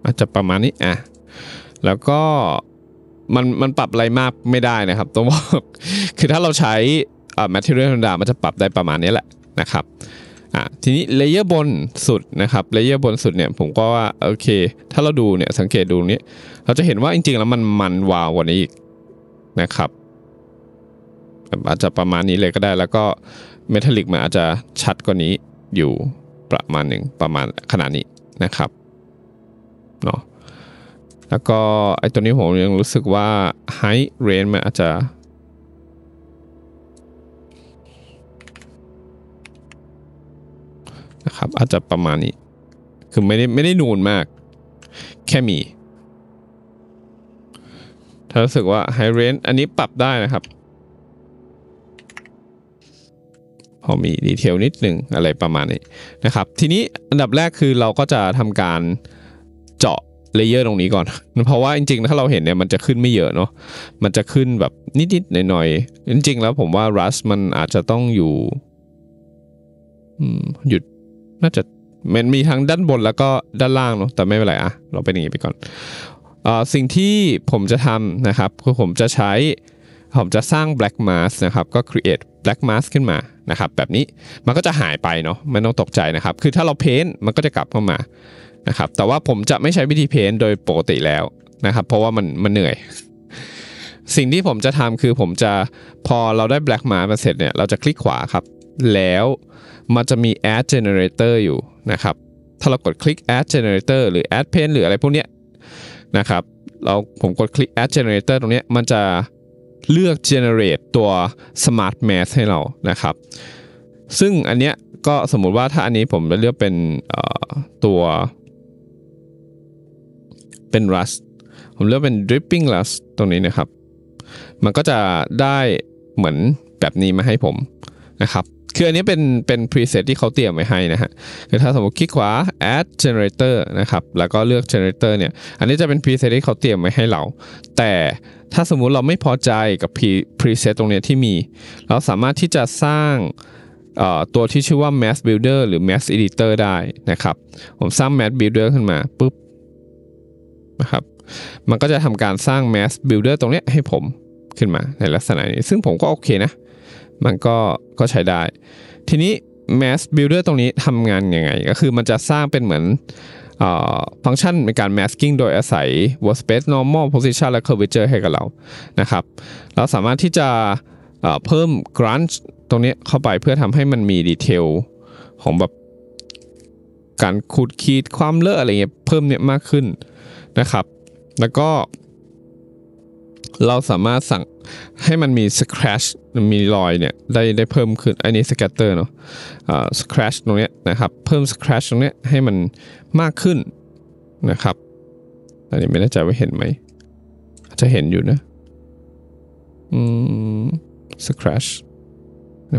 อาจจะประมาณนี้อ่ะแล้วก็มันมันปรับอะไรมากไม่ได้นะครับต้องบอกคือถ้าเราใช้อ่า material ธรรมดา มันจะปรับได้ประมาณนี้แหละนะครับ อ่ะทีนี้เลเยอร์บนสุดนะครับเลเยอร์บนสุดเนี่ยผมก็ว่าโอเค ถ้าเราดูเนี่ยสังเกตดูนี้เราจะเห็นว่าจริง ๆ แล้วมันมันวาวกว่านี้อีกนะครับ อาจจะประมาณนี้เลยก็ได้ แล้วก็เมทัลลิกมันอาจจะชัดกว่านี้อยู่ประมาณหนึ่งประมาณขนาดนี้นะครับนาะแล้วก็ไอตัวนี้ผมยังรู้สึกว่า high range มันอาจจะนะครับอาจจะประมาณนี้ คือไม่ได้ไม่ได้นูนมาก แค่มี ถ้ารู้สึกว่า high range อันนี้ปรับได้นะครับพอมีดีเทลนิดหนึ่งอะไรประมาณนี้นะครับทีนี้อันดับแรกคือเราก็จะทำการเจาะเลเยอร์ตรงนี้ก่อน เพราะว่าจริงๆ ถ้าเราเห็นเนี่ยมันจะขึ้นไม่เยอะเนาะมันจะขึ้นแบบนิดๆ หน่อยๆจริงๆ แล้วผมว่ารัสมันอาจจะต้องอยู่หยุดน่าจะมันมีทั้งด้านบนแล้วก็ด้านล่างเนาะแต่ไม่เป็นไรอะเราเป็นอย่างนี้ไปก่อนอสิ่งที่ผมจะทำนะครับคือผมจะใช้ ผมจะสร้าง black mask นะครับ ก็ create black mask ขึ้นมานะครับ แบบนี้มันก็จะหายไปเนาะไม่ต้องตกใจนะครับคือถ้าเราเพ้นมันก็จะกลับเข้ามานะครับแต่ว่าผมจะไม่ใช้วิธีเพนโดยปกติแล้วนะครับเพราะว่ามันมันเหนื่อย สิ่งที่ผมจะทำคือผมจะพอเราได้แบล็กมาเสร็จเนี่ยเราจะคลิกขวาครับ แล้วมันจะมี Add Generator อยู่นะครับ ถ้าเรากดคลิก Add Generator หรือ Add Paint หรืออะไรพวกเนี้ยนะครับเราผมกดคลิก Add Generator ตรงเนี้ยมันจะเลือก generate ตัว Smart Mask ให้เรานะครับ ซึ่งอันเนี้ยก็สมมุติว่าถ้าอันนี้ผมจะเลือกเป็นตัวเป็น rust ผมเลือกเป็น dripping rust ตรงนี้นะครับ มันก็จะได้เหมือนแบบนี้มาให้ผมนะครับคือ อันนี้เป็นเป็น preset ที่เขาเตรียมไว้ให้นะฮะ คือถ้าสมมติคลิกขวา add generator นะครับ แล้วก็เลือก generator เนี่ย อันนี้จะเป็น preset ที่เขาเตรียมไว้ให้เรา แต่ถ้าสมมุติเราไม่พอใจกับ preset ตรงนี้ที่มี เราสามารถที่จะสร้างตัวที่ชื่อว่า mass builder หรือ mass editor ได้นะครับ ผมสร้าง mass builder ขึ้นมาปุ๊บนะครับมันก็จะทำการสร้าง Mass Builder ตรงนี้ให้ผมขึ้นมาในลักษณะนี้ ซึ่งผมก็โอเคนะ มันก็ก็ใช้ได้ ทีนี้ Mass Builder ตรงนี้ทำงานยังไง ก็คือมันจะสร้างเป็นเหมือนฟังก์ชันในการ masking โดยอาศัย workspace normal position และ curvature ให้กับเรานะครับเราสามารถที่จะเพิ่ม grunge ตรงนี้เข้าไปเพื่อทำให้มันมีดีเทลของแบบการขูดขีดความเลอะอะไรเงี้ยเพิ่มเนี่ยมากขึ้นนะครับแล้วก็เราสามารถสั่งให้มันมี scratch มีรอยเนี่ยได้ได้เพิ่มขึ้นอันนี้ scatter เนาะอา scratch ตรงเนี้ยนะครับเพิ่ม scratch ตรงเนี้ยให้มันมากขึ้นนะครับอันนี้ไม่แน่ใจว่าเห็นไหมจะเห็นอยู่นะอืม scratch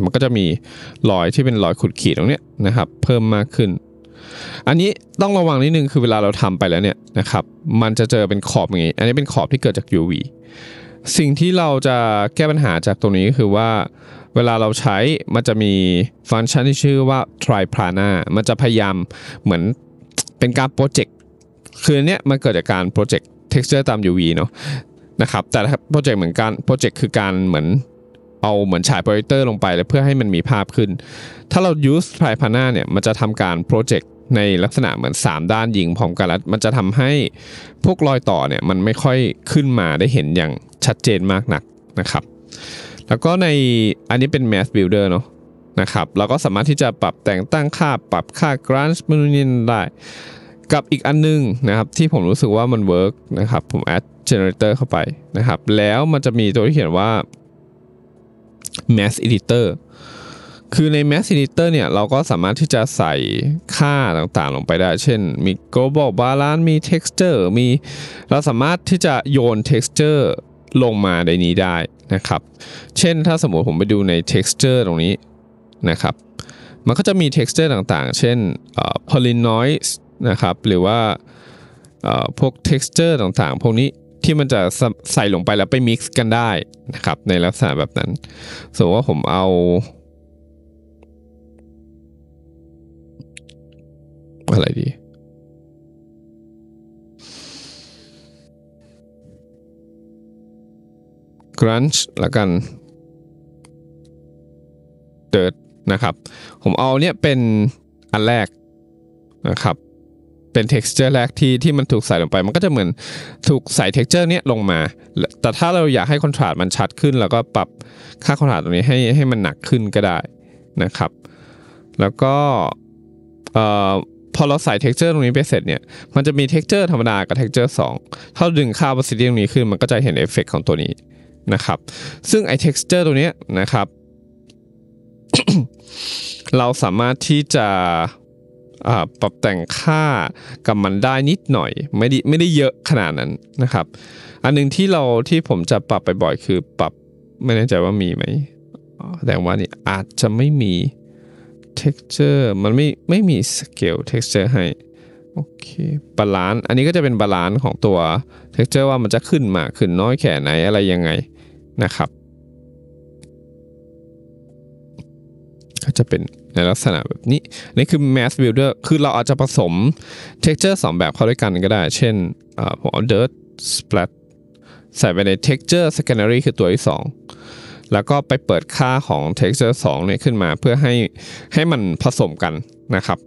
มันก็จะมีรอยที่เป็นรอยขุดขีดตรงนี้นะครับ เพิ่มมากขึ้นอันนี้ต้องระวังนิดนึงคือเวลาเราทำไปแล้วเนี่ยนะครับมันจะเจอเป็นขอบอย่างนี้ อันนี้เป็นขอบที่เกิดจาก UV สิ่งที่เราจะแก้ปัญหาจากตรงนี้ก็คือว่าเวลาเราใช้มันจะมี ฟังก์ชันที่ชื่อว่า try p l a n a มันจะพยายามเหมือนเป็นการโปรเจกต์ คือเนี้ยมันเกิดจากการโปรเจกต์เท็ซ์เจอร์ตาม UV เนาะนะครับแต่โปรเจกต์เหมือนกัน โปรเจกต์คือการเหมือนเอาเหมือนฉายโปรเจคเตอร์ลงไปเพื่อให้มันมีภาพขึ้น ถ้าเรา use t r i p l a n a เนี่ยมันจะทำการโปรเจกตในลักษณะเหมือน 3 ด้านยิงพร้อมกันแล้วมันจะทำให้พวกรอยต่อเนี่ยมันไม่ค่อยขึ้นมาได้เห็นอย่างชัดเจนมากนักนะครับ แล้วก็ในอันนี้เป็น m a t h Builder เนาะนะครับเราก็สามารถที่จะปรับแต่งตั้งค่าปรับค่า Grants m a n u a l ได้กับอีกอันนึงนะครับ ที่ผมรู้สึกว่ามันเวิร์กนะครับผม add generator เข้าไปนะครับ แล้วมันจะมีตัวที่เขียนว่า m a t h editor คือในแมสซินิเตอร์เนี่ยเราก็สามารถที่จะใส่ค่าต่างๆลงไปได้ เช่นมี global balance มี texture มีเราสามารถที่จะโยน texture ลงมาในนี้ได้นะครับเช่นถ้าสมมติผมไปดูใน texture ตรงนี้นะครับมันก็จะมี texture ต่างๆ เช่น polynoise นะครับหรือว่าพวก texture ต่างๆ พวกนี้ที่มันจะใส่ลงไปแล้วไปมิกซ์กันได้นะครับในลักษณะแบบนั้น สมมติว่าผมเอาอะไรดี Crunch ละกันิร์ดนะครับ ผมเอาเนี่ยเป็นอันแรกนะครับ เป็น texture แรกที่ที่มันถูกใส่ลงไป มันก็จะเหมือนถูกใส่ texture เนี้ยลงมา แต่ถ้าเราอยากให้คอนทราสต์มันชัดขึ้นเราก็ปรับค่าคอนทราสต์ตรงนี้ให้ให้มันหนักขึ้นก็ได้นะครับ แล้วก็เอ่อพอเราใส่เท็กเจอร์ตรงนี้ไปเสร็จเนี่ย มันจะมีเท็กเจอร์ธรรมดา กับเทเจอร์สอ2ถ้าดึงค่าประสิทธิ์ตรงนี้ขึ้น มันก็จะเห็นเอฟเฟกของตัวนี้นะครับ ซึ่งไอ้็กเจอร์ตัวนี้นะครับ เราสามารถที่จะปรับแต่งค่ากับมันได้นิดหน่อย ไม่ได้ไม่ได้เยอะขนาดนั้นนะครับ อันนึงที่เราที่ผมจะปรับไปบ่อยคือปรับไม่แน่ใจว่ามีไหม แต่ว่านี่อาจจะไม่มี texture มันไม่ไม่มี scale texture ให้โอเคบาลานซ์อันนี้ก็จะเป็นบาลานซ์ของตัว texture ว่ามันจะขึ้นมากขึ้นน้อยแค่ไหนอะไรยังไงนะครับ ก็จะเป็นในลักษณะแบบนี้นี่คือ mass builder คือเราอาจจะผสม texture งแบบเข้าด้วยกันก็ได้ เช่นผมเอา dirt splat ใส่ไปใน texture secondary คือตัวที่สองแล้วก็ไปเปิดค่าของ texture 2เนี่ยขึ้นมาเพื่อให้ให้มันผสมกันนะครับ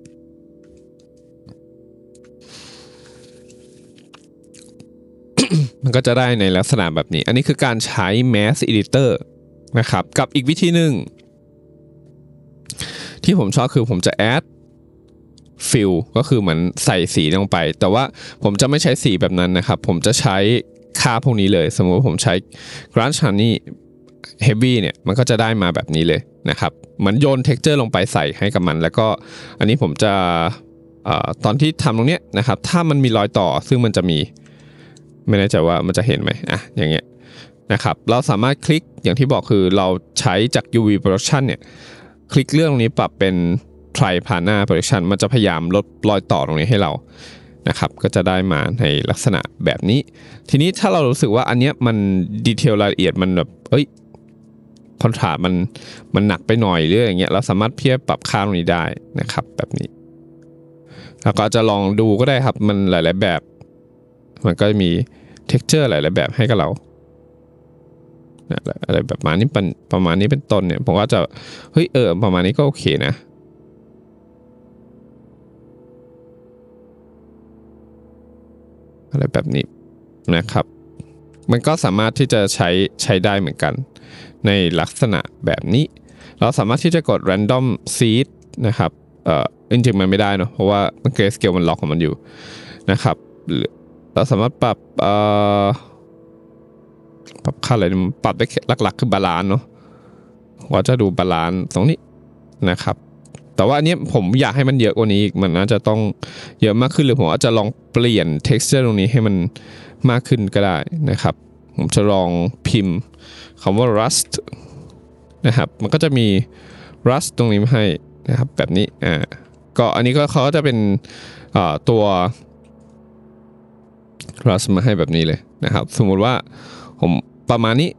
มันก็จะได้ในลักษณะแบบนี้ อันนี้คือการใช้ mask editor นะครับ กับอีกวิธีหนึ่งที่ผมชอบคือผมจะ add ฟิลก็คือเหมือนใส่สีลงไป แต่ว่าผมจะไม่ใช้สีแบบนั้นนะครับ ผมจะใช้ค่าพวกนี้เลย สมมติว่าผมใช้ grunge honey เฮฟวี่เนี่ยมันก็จะได้มาแบบนี้เลยนะครับเหมือนโยนเท็กเจอร์ลงไปใส่ให้กับมัน แล้วก็อันนี้ผมจะตอนที่ทำตรงเนี้ยนะครับถ้ามันมีรอยต่อซึ่งมันจะมี ไม่แน่ใจว่ามันจะเห็นไหมอ่ะอย่างเงี้ยนะครับเราสามารถคลิกอย่างที่บอกคือเราใช้จาก UV production เนี่ยคลิกเรื่องตรงนี้ปรับเป็น try p a n a production มันจะพยายามลดรอยต่อตรงนี้ให้เรานะครับ ก็จะได้มาในลักษณะแบบนี้ ทีนี้ถ้าเรารู้สึกว่าอันเนี้ยมันดีเทลรายละเอียดมันแบบเอ้ยคอนทรามันมันหนักไปหน่อยหรืออย่างเงี้ยเราสามารถเพียบปรับค่าตรงนี้ได้นะครับแบบนี้แล้วก็จะลองดูก็ได้ครับมันหลายๆแบบ มันก็มีเท็กเจอร์หลายๆแบบให้กับเราอะไรแบบมานี้ประมาณนี้เป็นต้นเนี่ยผมก็จะเฮ้ยเออประมาณนี้ก็โอเคนะอะไรแบบนี้นะครับ มันก็สามารถที่จะใช้ใช้ได้เหมือนกันในลักษณะแบบนี้ เราสามารถที่จะกด random seed นะครับเอ่อจริงๆมันไม่ได้เนาะเพราะว่าเกรสเกลมันล็อกของมันอยู่นะครับเราสามารถปรับเอ่อปรับค่าอะไรปรับได้หลักๆคือบาลานเนาะว่าจะดูบาลานตรงนี้นะครับ แต่ว่าอันนี้ผมอยากให้มันเยอะกว่านี้อีก มันน่าจะต้องเยอะมากขึ้นหรือผมอาจจะลองเปลี่ยนเท็กซ์เจอร์ตรงนี้ให้มันมากขึ้นก็ได้นะครับผมจะลองพิมพ์คำว่า rust นะครับ มันก็จะมี rust ตรงนี้มาให้นะครับแบบนี้ อ่า ก็อันนี้ก็เขาจะเป็นตัว rust มาให้แบบนี้เลยนะครับ สมมติว่า ผมประมาณนี้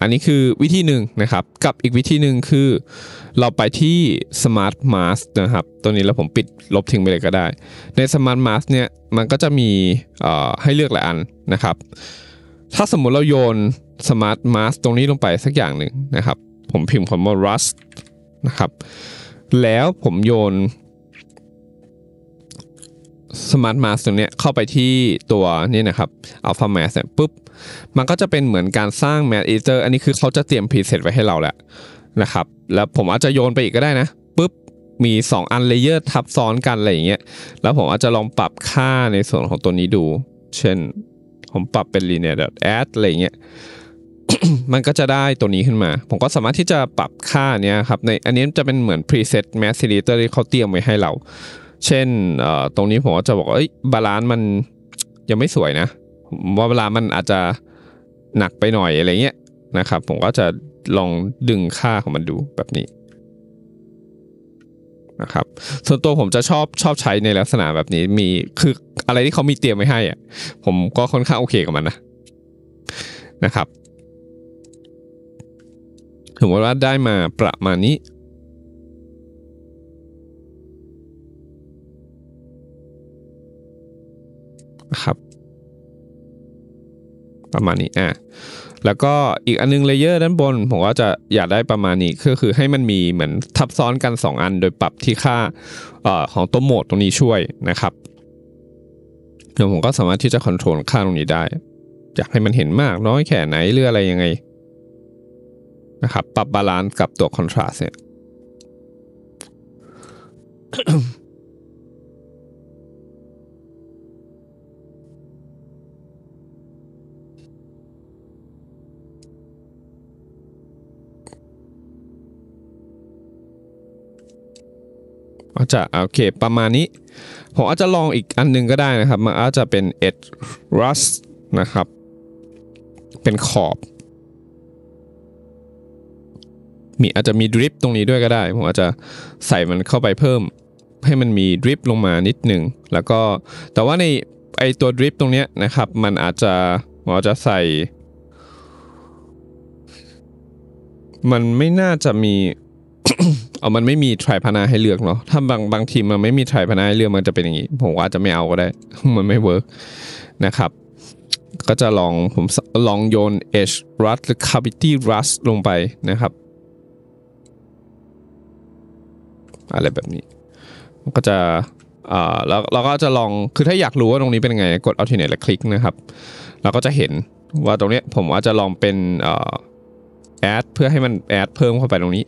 อันนี้คือวิธีหนึ่งนะครับ กับอีกวิธีหนึ่งคือ เราไปที่ Smart Mask นะครับตัวนี้แล้วผมปิดลบทิ้งไปเลยก็ได้ ใน Smart Mask เนี่ย มันก็จะมีให้เลือกหลายอันนะครับถ้าสมมติเราโยน Smart Mask ตรงนี้ลงไปสักอย่างหนึ่งนะครับ ผมพิมพ์คำว่า rust นะครับ แล้วผมโยน Smart Mask ตรงนี้เข้าไปที่ตัวนี่นะครับ Alpha Mask เนี่ยปุ๊บ มันก็จะเป็นเหมือนการสร้าง Mask Editor อันนี้คือเขาจะเตรียม preset ไว้ให้เราแล้วนะครับ แล้วผมอาจจะโยนไปอีกก็ได้นะ ปุ๊บ มี 2 อันเลเยอร์ทับซ้อนกันอะไรอย่างเงี้ย แล้วผมอาจจะลองปรับค่าในส่วนของตัวนี้ดู เช่นผมปรับเป็น linear add อะไรเงี้ย มันก็จะได้ตัวนี้ขึ้นมา ผมก็สามารถที่จะปรับค่าเนี้ยครับ ในอันนี้จะเป็นเหมือน preset m a s i l e t a t o r ที่เขาเตรียมไว้ให้เรา เช่นตรงนี้ผมจะบอก เอ้ย บาลานซ์มันยังไม่สวยนะ ว่าเวลามันอาจจะหนักไปหน่อยอะไรเงี้ยนะครับ ผมก็จะลองดึงค่าของมันดูแบบนี้นะครับ ส่วนตัวผมจะชอบชอบใช้ในลักษณะแบบนี้มีคืออะไรที่เขามีเตรียมไว้ให้อ่ะผมก็ค่อนข้างโอเคกับมันนะนะครับถือว่าได้มาประมาณนี้ครับประมาณนี้อ่ะแล้วก็อีกอันนึงเลเยอร์ด้านบน ผมก็จะอยากได้ประมาณนี้ก็คือให้มันมีเหมือนทับซ้อนกัน 2 อันโดยปรับที่ค่าของตัวโหมดตรงนี้ช่วยนะครับเดี๋ยวผมก็สามารถที่จะคอนโทรลค่าตรงนี้ได้ อยากให้มันเห็นมากน้อยแค่ไหนหรืออะไรยังไง นะครับ ปรับบาลานซ์กับตัวคอนทราสเนี่ยอาจจะโอเคประมาณนี้ ผมอาจจะลองอีกอันนึงก็ได้นะครับ มันอาจจะเป็น edge rust นะครับเป็นขอบ มีอาจจะมีดริปตรงนี้ด้วยก็ได้ ผมอาจจะใส่มันเข้าไปเพิ่มให้มันมีดริปลงมานิดหนึ่งแล้วก็แต่ว่าใน ไอตัวดริปตรงนี้นะครับมันอาจจะผมอาจจะใส่ มันไม่น่าจะมีเอามันไม่มีทรพนาให้เลือกเนาะถ้าบางบางทีมันไม่มีทรพนาให้เลือก มันจะเป็นอย่างนี้ ผมว่าจะไม่เอาก็ได้ มันไม่เวิร์กนะครับ ก็จะลองผมลองโยน edge rust หรือ cavity rust ลงไปนะครับ อะไรแบบนี้ ก็จะอ่าแล้วเราก็จะลอง คือถ้าอยากรู้ว่าตรงนี้เป็นไง กด alternate และคลิกนะครับ เราก็จะเห็นว่าตรงนี้ผมว่าจจะลองเป็นอ่า add เพื่อให้มัน add เพิ่มเข้าไปตรงนี้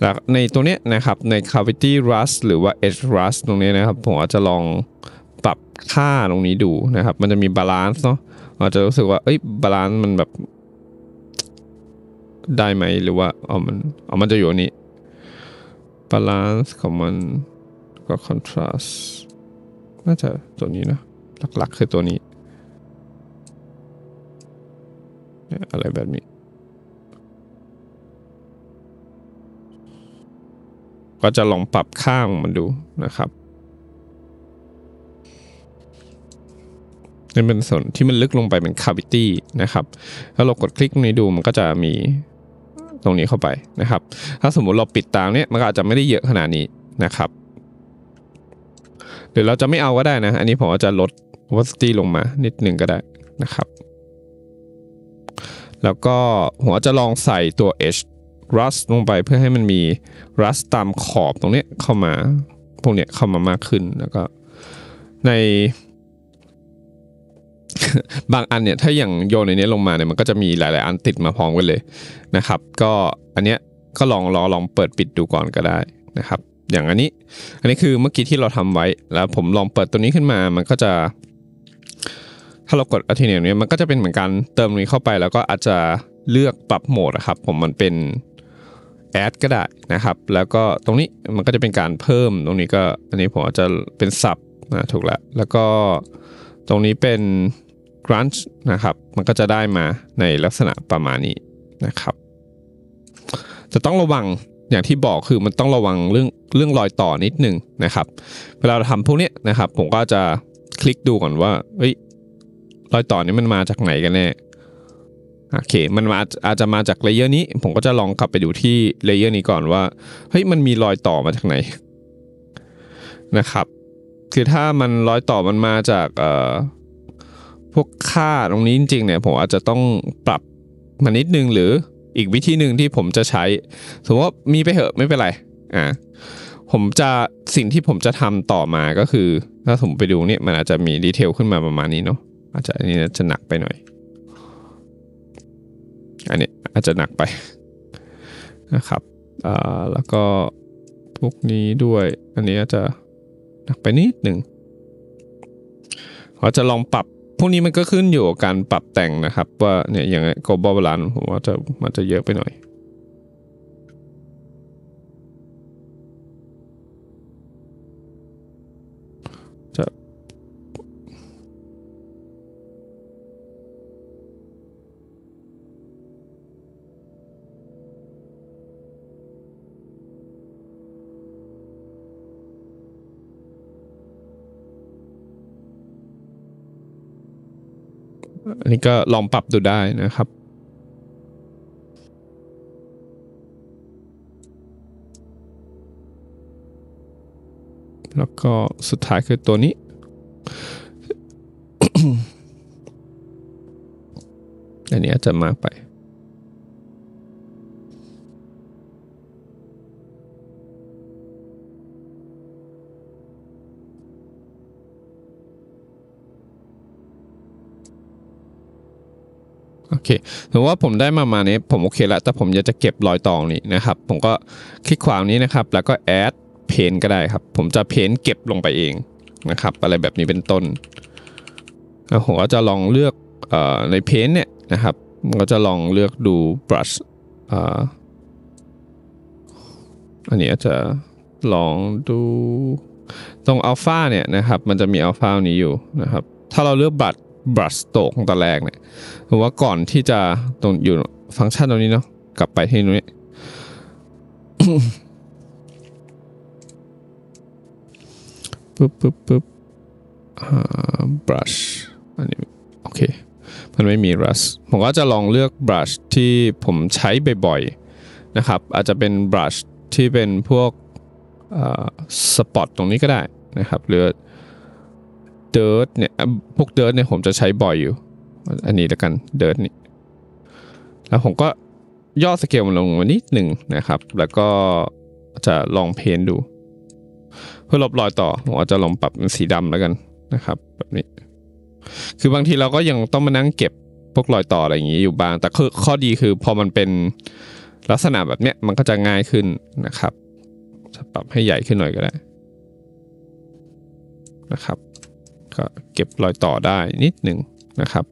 แล้วในตัวนี้นะครับใน cavity rust หรือว่า edge rust ตรงนี้นะครับ ผมอาจจะลองปรับค่าตรงนี้ดูนะครับ มันจะมีบาลานซ์เนาะอาจจะรู้สึกว่า เอ้ยบาลานซ์มันแบบได้ไหมหรือว่าเอามันเอามันจะอยู่อันี้บาลานซ์ของมันก็คอนทราสต์น่าจะตัวนี้นะ หลักๆคือตัวนี้ อะไรแบบนี้ก็จะลองปรับข้างมันดูนะครับนี่เป็นส่วนที่มันลึกลงไปเป็นคาวิตี้นะครับถ้าเรากดคลิกในดูมันก็จะมีตรงนี้เข้าไปนะครับ ถ้าสมมุติเราปิดตามเนี้ยมันก็อาจจะไม่ได้เยอะขนาดนี้นะครับหรือเราจะไม่เอาก็ได้นะ อันนี้ผมจะลดวอสตี้ลงมานิดหนึ่งก็ได้นะครับแล้วก็ผมจะลองใส่ตัว edge รัสลงไปเพื่อให้มันมีรัสตามขอบตรงนี้เข้ามา พวกเนี้ยเข้ามามากขึ้น แล้วก็ใน บางอันเนี่ยถ้าอย่างโยนในนี้ลงมาเนี่ยมันก็จะมีหลาย ๆ อันติดมาพร้อมกันเลยนะครับ ก็อันเนี้ยก็ลองลองลองเปิดปิดดูก่อนก็ได้นะครับ อย่างอันนี้อันนี้คือเมื่อกี้ที่เราทำไว้ แล้วผมลองเปิดตัวนี้ขึ้นมา มันก็จะ ถ้าเรากดอัลทเนียเนี่ยมันก็จะเป็นเหมือนการเติมนี้เข้าไป แล้วก็อาจจะเลือกปรับโหมดนะครับ ผมมันเป็น add ก็ได้นะครับแล้วก็ตรงนี้มันก็จะเป็นการเพิ่มตรงนี้ก็อันนี้ผมจะเป็นสับนะถูกแล้วแล้วก็ตรงนี้เป็น crunch นะครับมันก็จะได้มาในลักษณะประมาณนี้นะครับ จะต้องระวังอย่างที่บอกคือมันต้องระวังเรื่องเรื่องรอยต่อนิดนึงนะครับ เวลาเราทำพวกนี้นะครับ ผมก็จะคลิกดูก่อนว่าเอ้ยรอยต่อนี้มันมาจากไหนกันแน่โอเค มันมาอาจจะมาจากเลเยอร์นี้ ผมก็จะลองกลับไปดูที่เลเยอร์นี้ก่อนว่า เฮ้ย มันมีรอยต่อมาจากไหนนะครับ คือถ้ามันรอยต่อมันมาจากพวกค่าตรงนี้จริงๆเนี่ย ผมอาจจะต้องปรับมันนิดนึงหรืออีกวิธีหนึ่งที่ผมจะใช้ สมมติว่ามีไปเหอะไม่เป็นไร อ่ะผมจะสิ่งที่ผมจะทำต่อมาก็คือ ถ้าผมไปดูเนี่ยมันอาจจะมีดีเทลขึ้นมาประมาณนี้เนาะ อาจจะอันนี้จะหนักไปหน่อยอันนี้อาจจะหนักไปนะครับ แล้วก็พวกนี้ด้วย อันนี้อาจจะหนักไปนิดหนึ่งเราจะลองปรับพวกนี้มันก็ขึ้นอยู่กับการปรับแต่งนะครับ ว่าเนี่ยอย่าง g l o b บอลบ l ลน c e ผมว่าจะมันจะเยอะไปหน่อยอันนี้ก็ลองปรับดูได้นะครับ แล้วก็สุดท้ายคือตัวนี้ อันนี้อาจจะมากไปเคถือว่าผมได้มามานี้ผมโอเคละแต่ผมอยากจะเก็บรอยตองนี้นะครับ ผมก็คลิกความนี้นะครับแล้วก็แอดเพนก็ได้ครับ ผมจะเพนเก็บลงไปเองนะครับอะไรแบบนี้เป็นต้นผมก็จะลองเลือกในเพนเนี่ยนะครับก็จะลองเลือกดูบรัชอันนี้จะลองดูตรงอัลฟาเนี่ยนะครับมันจะมีอัลฟานี้อยู่นะครับถ้าเราเลือกบัตรบรัสโตกตะแลงเนี่ยหรือว่าก่อนที่จะตรงอยู่ฟังก์ชันตรงนี้เนาะ กลับไปที่นู้นปุ๊บปุ๊บปุ๊บอ่าบรัชอันนี้โอเค มันไม่มีรัส ผมก็จะลองเลือกบรัชที่ผมใช้บ่อย ๆ นะครับ อาจจะเป็นบรัชที่เป็นพวกสปอตตรงนี้ก็ได้นะครับหรือเดิร์ดเนี่ยพวกเดิร์ดเนี่ยผมจะใช้บ่อยอยู่ อันนี้แล้วกันเดิร์ดนี่แล้วผมก็ย่อสเกลลงมานิดหนึ่งนะครับแล้วก็จะลองเพนดู เพื่อลบรอยต่อผมอาจจะลองปรับเป็นสีดำแล้วกันนะครับ แบบนี้ คือบางทีเราก็ยังต้องมานั่งเก็บพวกรอยต่ออะไรอย่างนี้อยู่บ้าง แต่คือข้อดีคือ พอมันเป็นลักษณะแบบเนี้ยมันก็จะง่ายขึ้นนะครับ จะปรับให้ใหญ่ขึ้นหน่อยก็ได้นะครับก็เก็บรอยต่อได้นิดหนึ่งนะครับ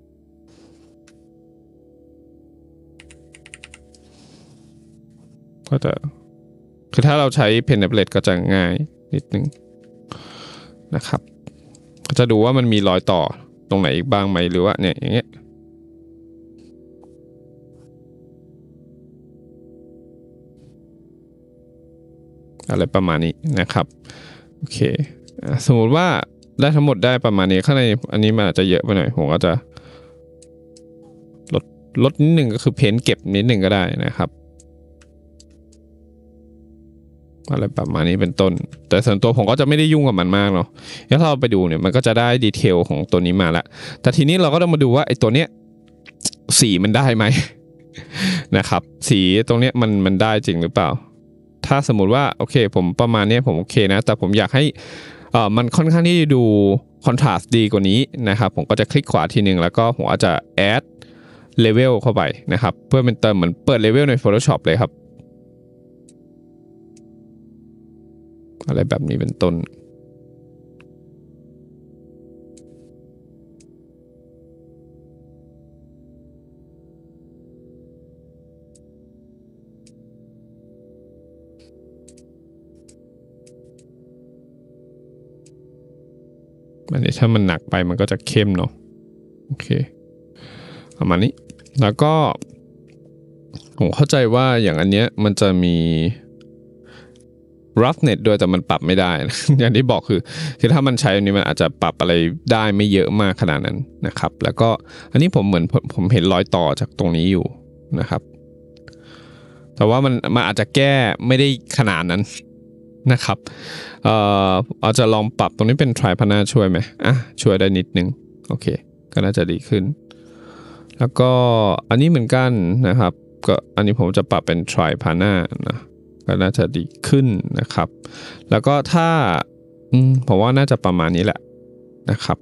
ก็จะคือถ้าเราใช้เพนเ a ปเลตก็จะง่าย นิดหนึ่งนะครับ ก็จะดูว่ามันมีรอยต่อตรงไหนอีกบ้างไหมหรือว่าเนี่ยอย่างเงี้ยอะไรประมาณนี้นะครับ โอเคสมมติว่าได้ทั้งหมดได้ประมาณนี้ข้างในอันนี้มันอาจจะเยอะไปหน่อยผมก็จะลดลดนิดหนึ่งก็คือเพ้นเก็บนิดหนึ่งก็ได้นะครับอะไรประมาณนี้เป็นต้น แต่ส่วนตัวผมก็จะไม่ได้ยุ่งกับมันมากเนาะแถ้าเราไปดูเนี่ยมันก็จะได้ดีเทลของตัวนี้มาละแต่ทีนี้เราก็ต้องมาดูว่าไอ้ตัวเนี้ยสีมันได้ไหมนะครับ สีตรงเนี้ยมันมันได้จริงหรือเปล่า ถ้าสมมติว่าโอเค ผมประมาณนี้ผมโอเคนะ แต่ผมอยากให้เอ่อมันค่อนข้างที่ดูคอนทราสต์ดีกว่านี้นะครับ ผมก็จะคลิกขวาทีหนึ่งแล้วก็ผมอาจจะแอดเลเวลเข้าไปนะครับเพื่อเป็นเติมเหมือนเปิดเลเวลใน Photoshop เลยครับ อะไรแบบนี้เป็นต้นอันนี้ถ้ามันหนักไปมันก็จะเข้มเนาะโอเคประมาณนี้แล้วก็ผมเข้าใจว่าอย่างอันเนี้ยมันจะมี roughness ด้วยแต่มันปรับไม่ได้อย่างที่บอกคือคือถ้ามันใช้อันนี้มันอาจจะปรับอะไรได้ไม่เยอะมากขนาดนั้นนะครับ แล้วก็อันนี้ผมเหมือนผมเห็นรอยต่อจากตรงนี้อยู่นะครับ แต่ว่ามันมันอาจจะแก้ไม่ได้ขนาดนั้นนะครับเอ่ออาจะลองปรับตรงนี้เป็นทริพนาช่วยไหมอ่ะ ช่วยได้นิดนึง โอเค ก็น่าจะดีขึ้น แล้วก็อันนี้เหมือนกันนะครับ ก็อันนี้ผมจะปรับเป็นทริพานานะก็น่าจะดีขึ้นนะครับ แล้วก็ถ้าผมว่าน่าจะประมาณนี้แหละนะครับ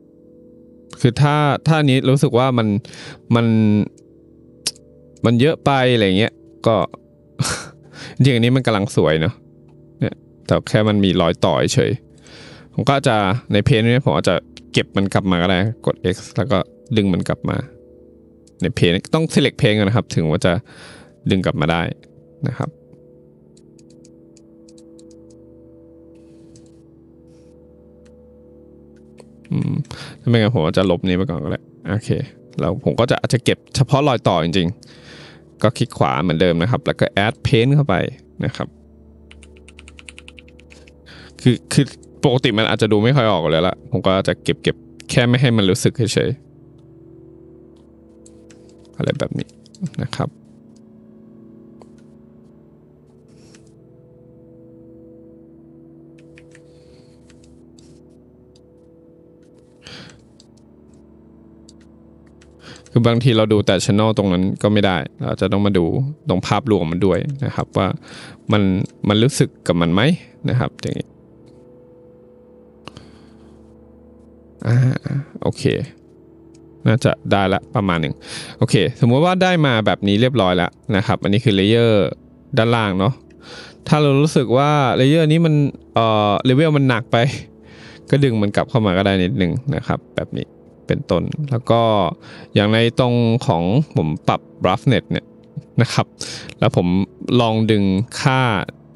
คือถ้าถ้านี้รู้สึกว่ามันมันมันเยอะไปอะไรเงี้ย ก็จริงอันนี้มันกำลังสวยเนาะแต่แค่มันมีรอยต่อเฉยผมก็จะในเพนนี้ผมอาจจะเก็บมันกลับมาก็ได้ กด X แล้วก็ดึงมันกลับมา ในเพนต้อง select เพนกอนนะครับถึงว่าจะดึงกลับมาได้นะครับ อืมถ้าไม่งั้นผมจะลบนี้ไปก่อนก็ได้โอเค แล้วผมก็จะอาจจะเก็บเฉพาะรอยต่อจริง ๆ ก็คลิกขวาเหมือนเดิมนะครับ แล้วก็ add paint เข้าไปนะครับคือคือปกติมันอาจจะดูไม่ค่อยออกเลยละผมก็จะเก็บเก็บแค่ไม่ให้มันรู้สึกเฉยๆอะไรแบบนี้นะครับ คือบางทีเราดูแต่ช anel ตรงนั้นก็ไม่ได้ เราจะต้องมาดูตรงภาพรวมมันด้วยนะครับว่ามันมันรู้สึกกับมันไหมนะครับอย่างนี้อ่าโอเค น่าจะได้ละประมาณหนึ่งโอเค สมมติว่าได้มาแบบนี้เรียบร้อยแล้วนะครับ อันนี้คือเลเยอร์ด้านล่างเนาะถ้าเรารู้สึกว่าเลเยอร์นี้มันเอ่อเลเวลมันหนักไป ก็ดึงมันกลับเข้ามาก็ได้นิดนึงนะครับ แบบนี้เป็นต้น แล้วก็อย่างในตรงของผมปรับ roughness เนี่ยนะครับ แล้วผมลองดึงค่า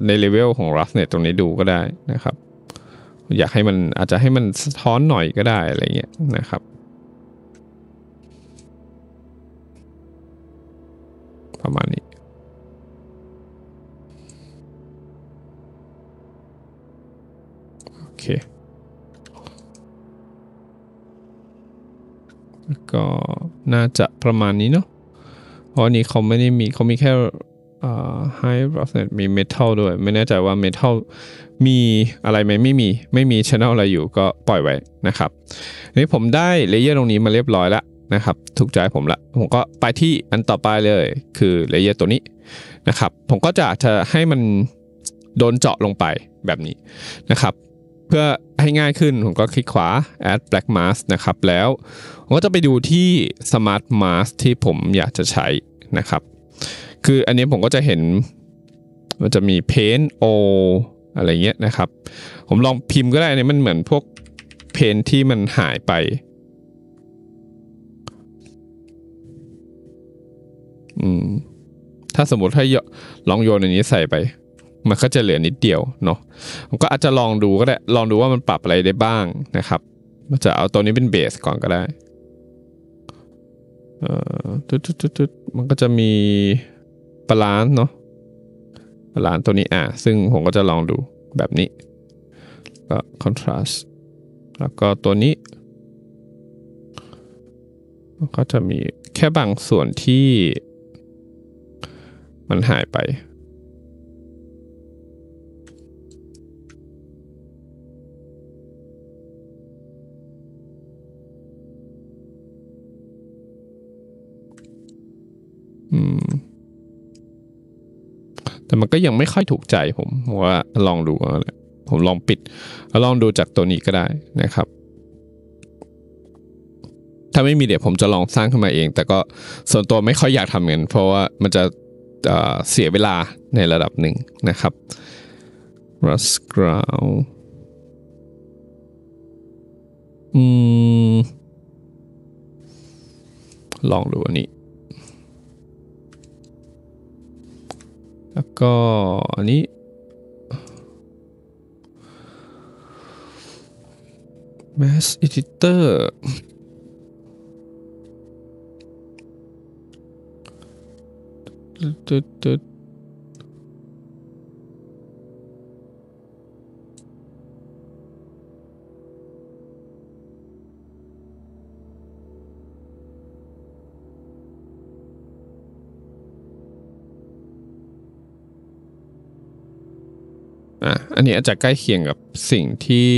ในเลเวลของ roughness ตรงนี้ดูก็ได้นะครับอยากให้มันอาจจะให้มันสะท้อนหน่อยก็ได้อะไรเงี้ยนะครับ ประมาณนี้ โอเค ก็น่าจะประมาณนี้เนาะเพราะนี้เขาไม่ได้มีเขา มีแค่ไฮบร r o u g h มีเมทัลด้วยไม่แน่ใจว่าเมทัลมีอะไรไหมไม่มี ไม่มีช่องอะไรอยู่ก็ปล่อยไว้นะครับนี่ผมได้เลเยอร์ตรงนี้มาเรียบร้อยแล้วนะครับถูกใจผมละผมก็ไปที่อันต่อไปเลยคือเลเยอร์ตัวนี้นะครับผมก็จะจะให้มันโดนเจาะลงไปแบบนี้นะครับ เพื่อให้ง่ายขึ้นผมก็คลิกขวา add black mask นะครับ แล้วผมก็จะไปดูที่ smart mask ที่ผมอยากจะใช้นะครับ คืออันนี้ผมก็จะเห็นมันจะมี paint all อะไรเงี้ยนะครับ ผมลองพิมพ์ก็ได้เนี่ยมันเหมือนพวกเพนที่มันหายไป อืม ถ้าสมมติให้ลองโยนอันนี้ใส่ไป มันก็จะเหลือนิดเดียวเนาะ ผมก็อาจจะลองดูก็ได้ ลองดูว่ามันปรับอะไรได้บ้างนะครับ มันจะเอาตัวนี้เป็นเบสก่อนก็ได้ เอ่อทุดตุตุมันก็จะมีบาลานซ์เนาะร้านตัวนี้อ่ะ ซึ่งผมก็จะลองดูแบบนี้ ก็ contrast แล้วก็ตัวนี้ ก็จะมีแค่บางส่วนที่ มันหายไปมันก็ยังไม่ค่อยถูกใจผมว่าลองดูผมลองปิดลองดูจากตัวนี้ก็ได้นะครับ ถ้าไม่มีเดี๋ยวผมจะลองสร้างขึ้นมาเอง แต่ก็ส่วนตัวไม่ค่อยอยากทำเงินเพราะว่ามันจะเสียเวลาในระดับหนึ่งนะครับ Rust Ground อืมลองดูอันนี้แล้วก็อันนี้ Mass Editor ตึ๊ดตึ๊ดตึ๊ดอ่ะอันนี้อาจจะใกล้เคียงกับสิ่งที่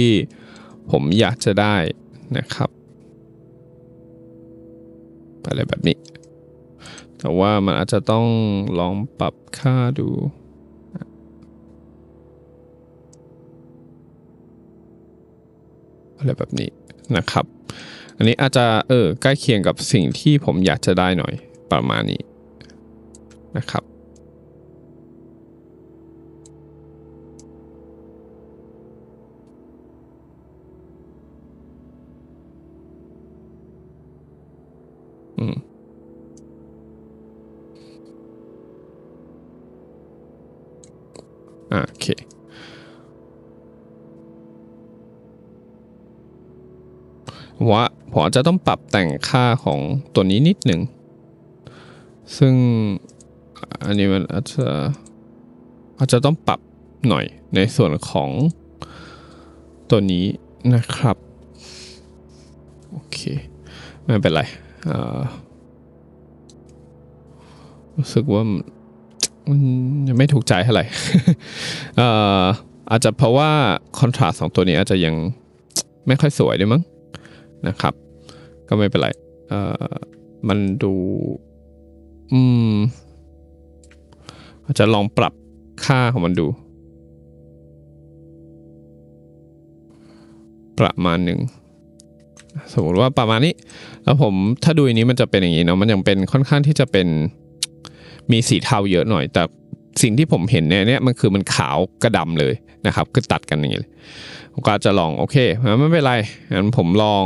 ผมอยากจะได้นะครับอะไรแบบนี้ แต่ว่ามันอาจจะต้องลองปรับค่าดูอะไรแบบนี้นะครับ อันนี้อาจจะเออใกล้เคียงกับสิ่งที่ผมอยากจะได้หน่อย ประมาณนี้นะครับอืมโอเคว่าผมจะต้องปรับแต่งค่าของตัวนี้นิดหนึ่ง ซึ่ง อันนี้มัน อาจจะ อาจจะต้องปรับหน่อยในส่วนของตัวนี้นะครับโอเคไม่เป็นไรรู้สึกว่ามันยังไม่ถูกใจเท่าไหร่อาจจะเพราะว่าคอนทราสสองตัวนี้อาจจะยังไม่ค่อยสวยด้วยมั้งนะครับ ก็ไม่เป็นไรมันดู อืม อาจจะลองปรับค่าของมันดู ประมาณหนึ่งสมมติว่าประมาณนี้ แล้วผมถ้าดูอันนี้มันจะเป็นอย่างนี้เนาะมันยังเป็นค่อนข้างที่จะเป็นมีสีเทาเยอะหน่อย แต่สิ่งที่ผมเห็นเนี่ยเนี่ยมันคือมันขาวกระดำเลยนะครับคือตัดกันอย่างนี้ยผมก็จะลองโอเคไม่เป็นไรงั้นผมลอง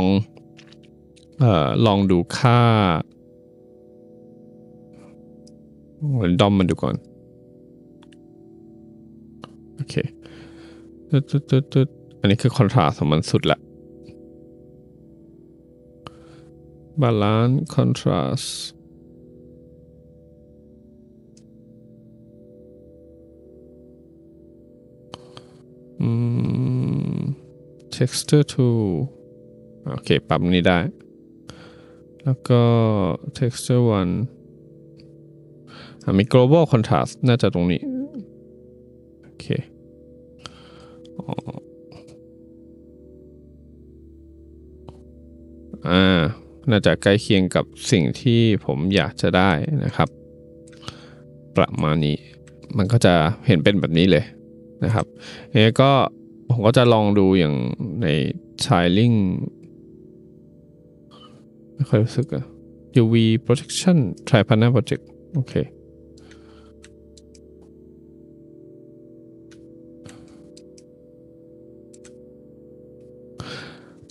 เอ่อลองดูค่าดอมมันดูก่อนโอเคตตตดดดอันนี้คือคอนทราสของมันสุดละ Balan Contrast. m texture to โอเค ปรับนี้ได้ แล้วก็ texture one มี global contrast น่าจะตรงนี้ โอเคอ่าน่าจะใกล้เคียงกับสิ่งที่ผมอยากจะได้นะครับ ประมาณนี้มันก็จะเห็นเป็นแบบนี้เลยนะครับเนี่ยก็ผมก็จะลองดูอย่างในชายลิงไม่ค่อยรู้สึกอะ UV protection t r i p a n l project โอเค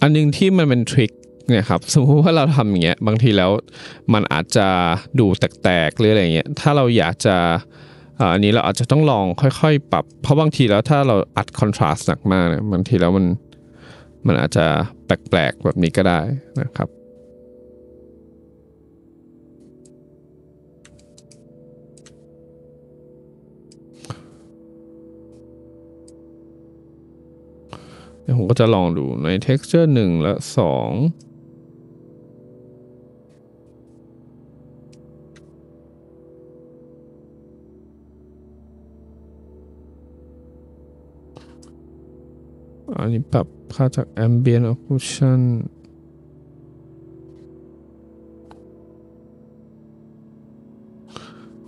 อันนึงที่มันเป็นทริคเนี่ยครับ สมมติว่าเราทำอย่างเงี้ย บางทีแล้วมันอาจจะดูแตกๆ หรืออะไรเงี้ย ถ้าเราอยากจะ อันนี้เราอาจจะต้องลองค่อยๆ ปรับ เพราะบางทีแล้วถ้าเราอัดคอนทราสต์หนักมากเนี่ย บางทีแล้วมัน มันอาจจะแปลกๆ แบบนี้ก็ได้นะครับเดี๋ยวผมก็จะลองดูใน texture 1และ 2อันนี้ปรับค่าจาก Ambient Occlusion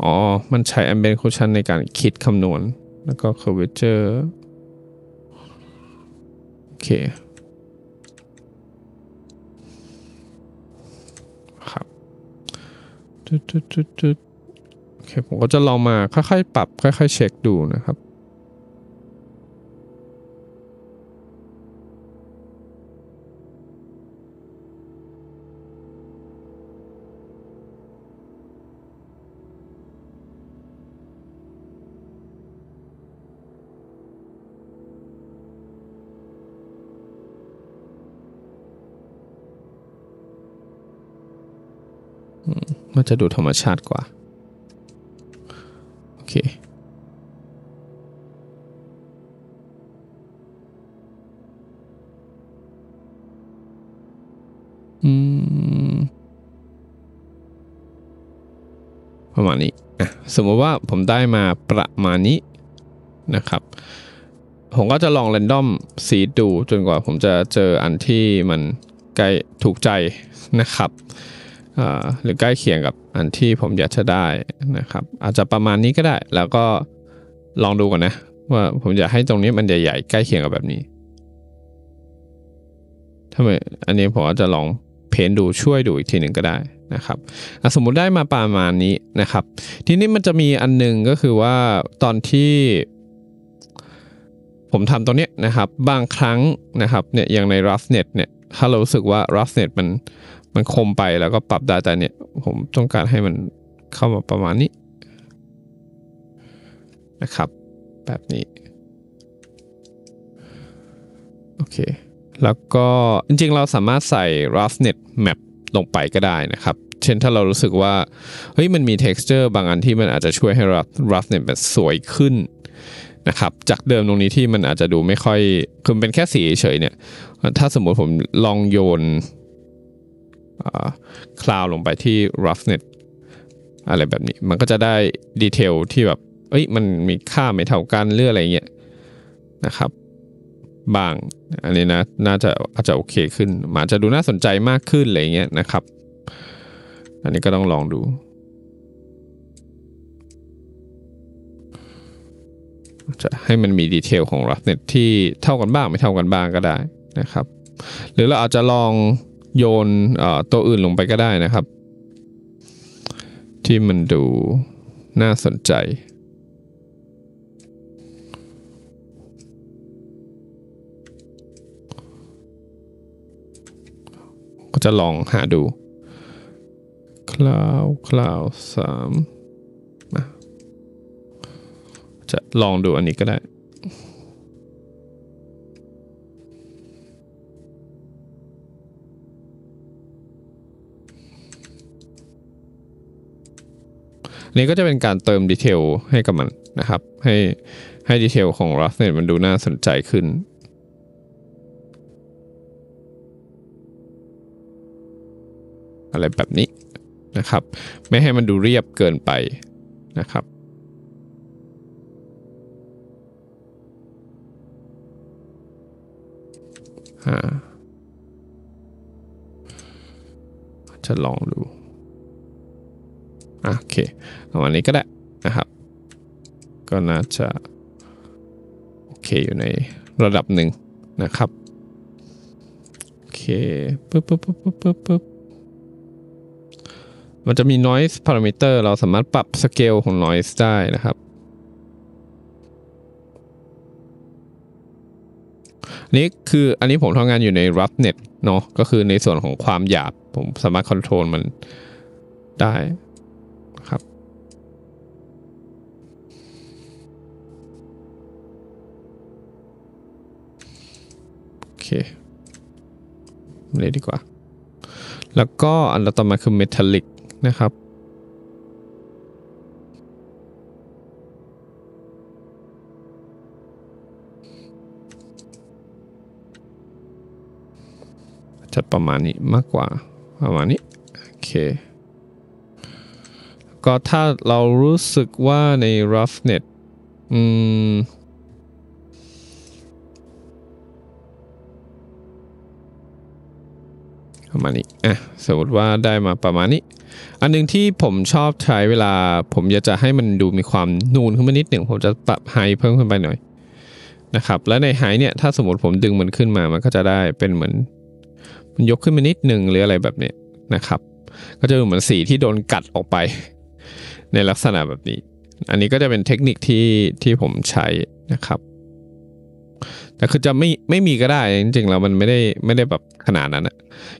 อ๋อ มันใช้ Ambient Occlusion ในการคิดคำนวณแล้วก็ Curvature โอเค ครับจุดๆๆโอเค ผมก็จะลองมา ค่อยๆปรับ ค่อยๆเช็คดูนะครับจะดูธรรมชาติกว่าโอเคประมาณนี้อ่ะสมมติว่าผมได้มาประมาณนี้นะครับ ผมก็จะลองเรนดอมสีดูจนกว่าผมจะเจออันที่มันใกล้ถูกใจนะครับหรือใกล้เคียงกับอันที่ผมอยากจะได้นะครับ อาจจะประมาณนี้ก็ได้ แล้วก็ลองดูก่อนนะ ว่าผมอยากให้ตรงนี้มันใหญ่ ๆ ใกล้เคียงกับแบบนี้ทำไมอันนี้ผมอาจจะลองเพ้นดูช่วยดูอีกทีหนึ่งก็ได้นะครับสมมุติได้มาประมาณนี้นะครับ ทีนี้มันจะมีอันนึงก็คือว่าตอนที่ ผมทำตรงนี้นะครับบางครั้งนะครับเนี่ยอย่างใน rough net เนี่ยถ้าเรารู้สึกว่า rough net มันมันคมไปแล้วก็ปรับได้แต่เนี่ย ผมต้องการให้มันเข้ามาประมาณนี้นะครับ แบบนี้ โอเค แล้วก็ จริงๆเราสามารถใส่ roughness map ลงไปก็ได้นะครับ เช่นถ้าเรารู้สึกว่า เฮ้ยมันมี texture บางอันที่มันอาจจะช่วยให้ roughness แบบสวยขึ้น นะครับ จากเดิมตรงนี้ที่มันอาจจะดูไม่ค่อยคือเป็นแค่สีเฉยเนี่ยถ้าสมมติผมลองโยนคลาวลงไปที่ Roughnet อะไรแบบนี้ มันก็จะได้ดีเทลที่แบบเอ้ย มันมีค่าไม่เท่ากันเรื่องอะไรเงี้ยนะครับ บาง อันนี้นะ น่าจะอาจจะโอเคขึ้นมาจะดูน่าสนใจมากขึ้นอะไรเงี้ยนะครับ อันนี้ก็ต้องลองดู จะให้มันมีดีเทลของ r o u g h n e s ที่เท่ากันบ้างไม่เท่ากันบ้างก็ได้นะครับ หรือเราอาจจะลองโยนตัวอื่นลงไปก็ได้นะครับ ที่มันดูน่าสนใจ ก็จะลองหาดูคลาวคลาวสามจะลองดูอันนี้ก็ได้นี่ก็จะเป็นการเติมดีเทลให้กับมันนะครับ ให้ให้ดีเทลของ r u s t ีมันดูน่าสนใจขึ้น อะไรแบบนี้นะครับ ไม่ให้มันดูเรียบเกินไปนะครับจะลองดูโอเคเอาอันนี้ก็ได้นะครับ ก็น่าจะ โอเคอยู่ในระดับหนึ่งนะครับโอเคปึ๊บปึ๊บปึ๊บปึ๊บปึ๊บปึ๊บมันจะมี noise parameter เราสามารถปรับสเกลของ noise ได้นะครับนี้คืออันนี้ผมทำงานอยู่ใน rough n e s เนาะก็คือในส่วนของความหยาบ ผมสามารถคอนโทรลมันได้เคเลยดีกว่า แล้วก็อันต่อมาคือเมทัลลิกนะครับจะประมาณนี้มากกว่า ประมาณนี้โอเค ก็ถ้าเรารู้สึกว่าใน roughness อืมประมาณนี้ อ่ะ สมมติว่าได้มาประมาณนี้ อันนึงที่ผมชอบใช้เวลา ผมอยากจะให้มันดูมีความนูนขึ้นมานิดหนึ่งผมจะปรับไฮเพิ่มขึ้นไปหน่อยนะครับ และในไฮเนี่ย ถ้าสมมติผมดึงมันขึ้นมา มันก็จะได้เป็นเหมือนมันยกขึ้นมานิดหนึ่งหรืออะไรแบบเนี้ยนะครับ ก็จะดูเหมือนสีที่โดนกัดออกไปในลักษณะแบบนี้ อันนี้ก็จะเป็นเทคนิคที่ที่ผมใช้นะครับแต่คือจะไม่ไม่มีก็ได้จริงๆแล้วมันไม่ได้ไม่ได้แบบขนาดนั้นอะ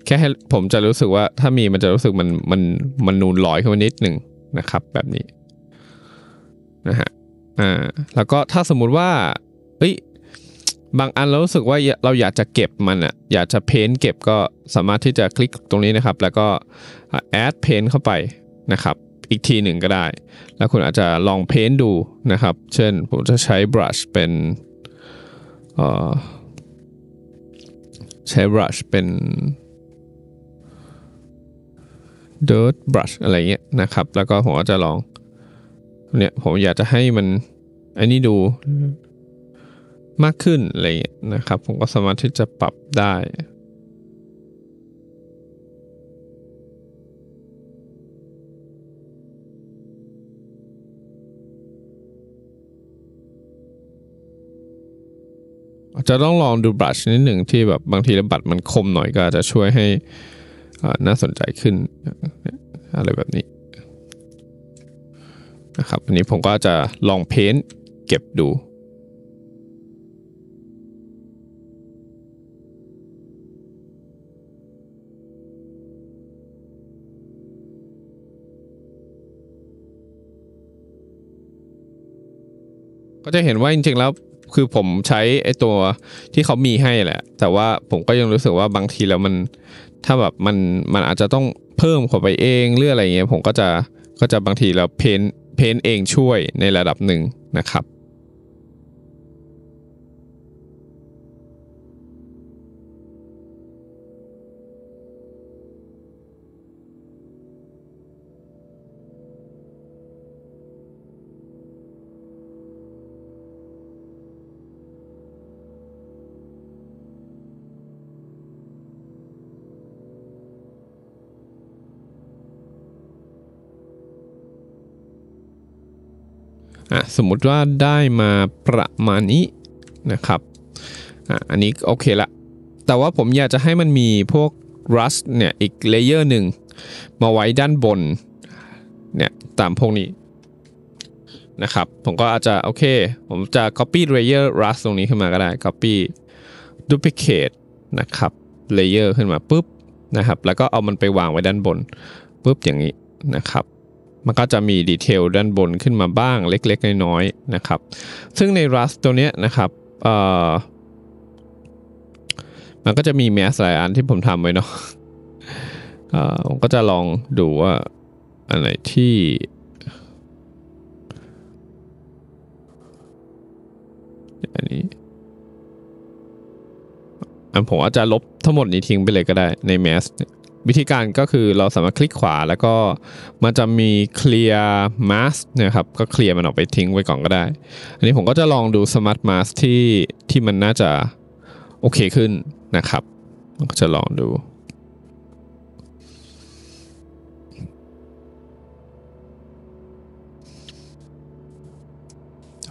แค่ให้ผมจะรู้สึกว่าถ้ามีมันจะรู้สึกมันมันมันนูนลอยขึ้นมานิดหนึ่งนะครับแบบนี้นะฮะอ่าแล้วก็ถ้าสมมุติว่าเอ้ยบางอันเรารู้สึกว่าเราอยากจะเก็บมันอะอยากจะเพ้นเก็บก็สามารถที่จะคลิกตรงนี้นะครับ แล้วก็แอดเพ้นเข้าไปนะครับอีกทีหนึ่งก็ได้แล้วคุณอาจจะลองเพ้นดูนะครับเช่นผมจะใช้บรัชเป็นใช้บรัชเป็น dirt brush อะไรเงี้ยนะครับ แล้วก็ผมก็จะลองเนี่ยผมอยากจะให้มันอันนี้ดูมากขึ้นอะไรเงี้ยนะครับ ผมก็สามารถที่จะปรับได้จะต้องลองดูบตัชนิดหนึ่งที่แบบบางทีบัตรมันคมหน่อยก็จจะช่วยให้น่าสนใจขึ้น อะไรแบบนี้นะครับอันนี้ผมก็จะลองเพ้นเก็บดู ก็จะเห็นว่าจริง ๆแล้วคือผมใช้ไอ้ตัวที่เขามีให้แหละ แต่ว่าผมก็ยังรู้สึกว่าบางทีแล้วมัน ถ้าแบบมันมันอาจจะต้องเพิ่มเข้าไปเองเรื่องอะไรเงี้ย ผมก็จะก็จะบางทีแล้วเพ้นเพ้นเองช่วยในระดับหนึ่งนะครับ่ะสมมุติว่าได้มาประมาณนี้นะครับอ่ะอันนี้โอเคละ แต่ว่าผมอยากจะให้มันมีพวก rust เนี่ยอีกเลเยอร์หนึ่งมาไว้ด้านบนเนี่ยตามพวกนี้นะครับ ผมก็อาจจะโอเค ผมจะ copy layer rust ตรงนี้ขึ้นมาก็ได้ copy duplicate นะครับ layer ขึ้นมาปุ๊บนะครับ แล้วก็เอามันไปวางไว้ด้านบนปุ๊บอย่างนี้นะครับมันก็จะมีดีเทลด้านบนขึ้นมาบ้างเล็กๆน้อยๆนะครับ ซึ่งใน Rust ตัวเนี้ยนะครับ มันก็จะมีแมสหลายอันที่ผมทำไว้เนาะผมก็จะลองดูว่าอันไหนที่ อันนี้อันผมอาจจะลบทั้งหมดนี้ทิ้งไปเลยก็ได้ในแมสวิธีการก็คือเราสามารถคลิกขวาแล้วก็มันจะมี clear mask นะครับ ก็เคลียร์มันออกไปทิ้งไว้ก่อนก็ได้ อันนี้ผมก็จะลองดู smart mask ที่ที่มันน่าจะโอเคขึ้นนะครับก็จะลองดู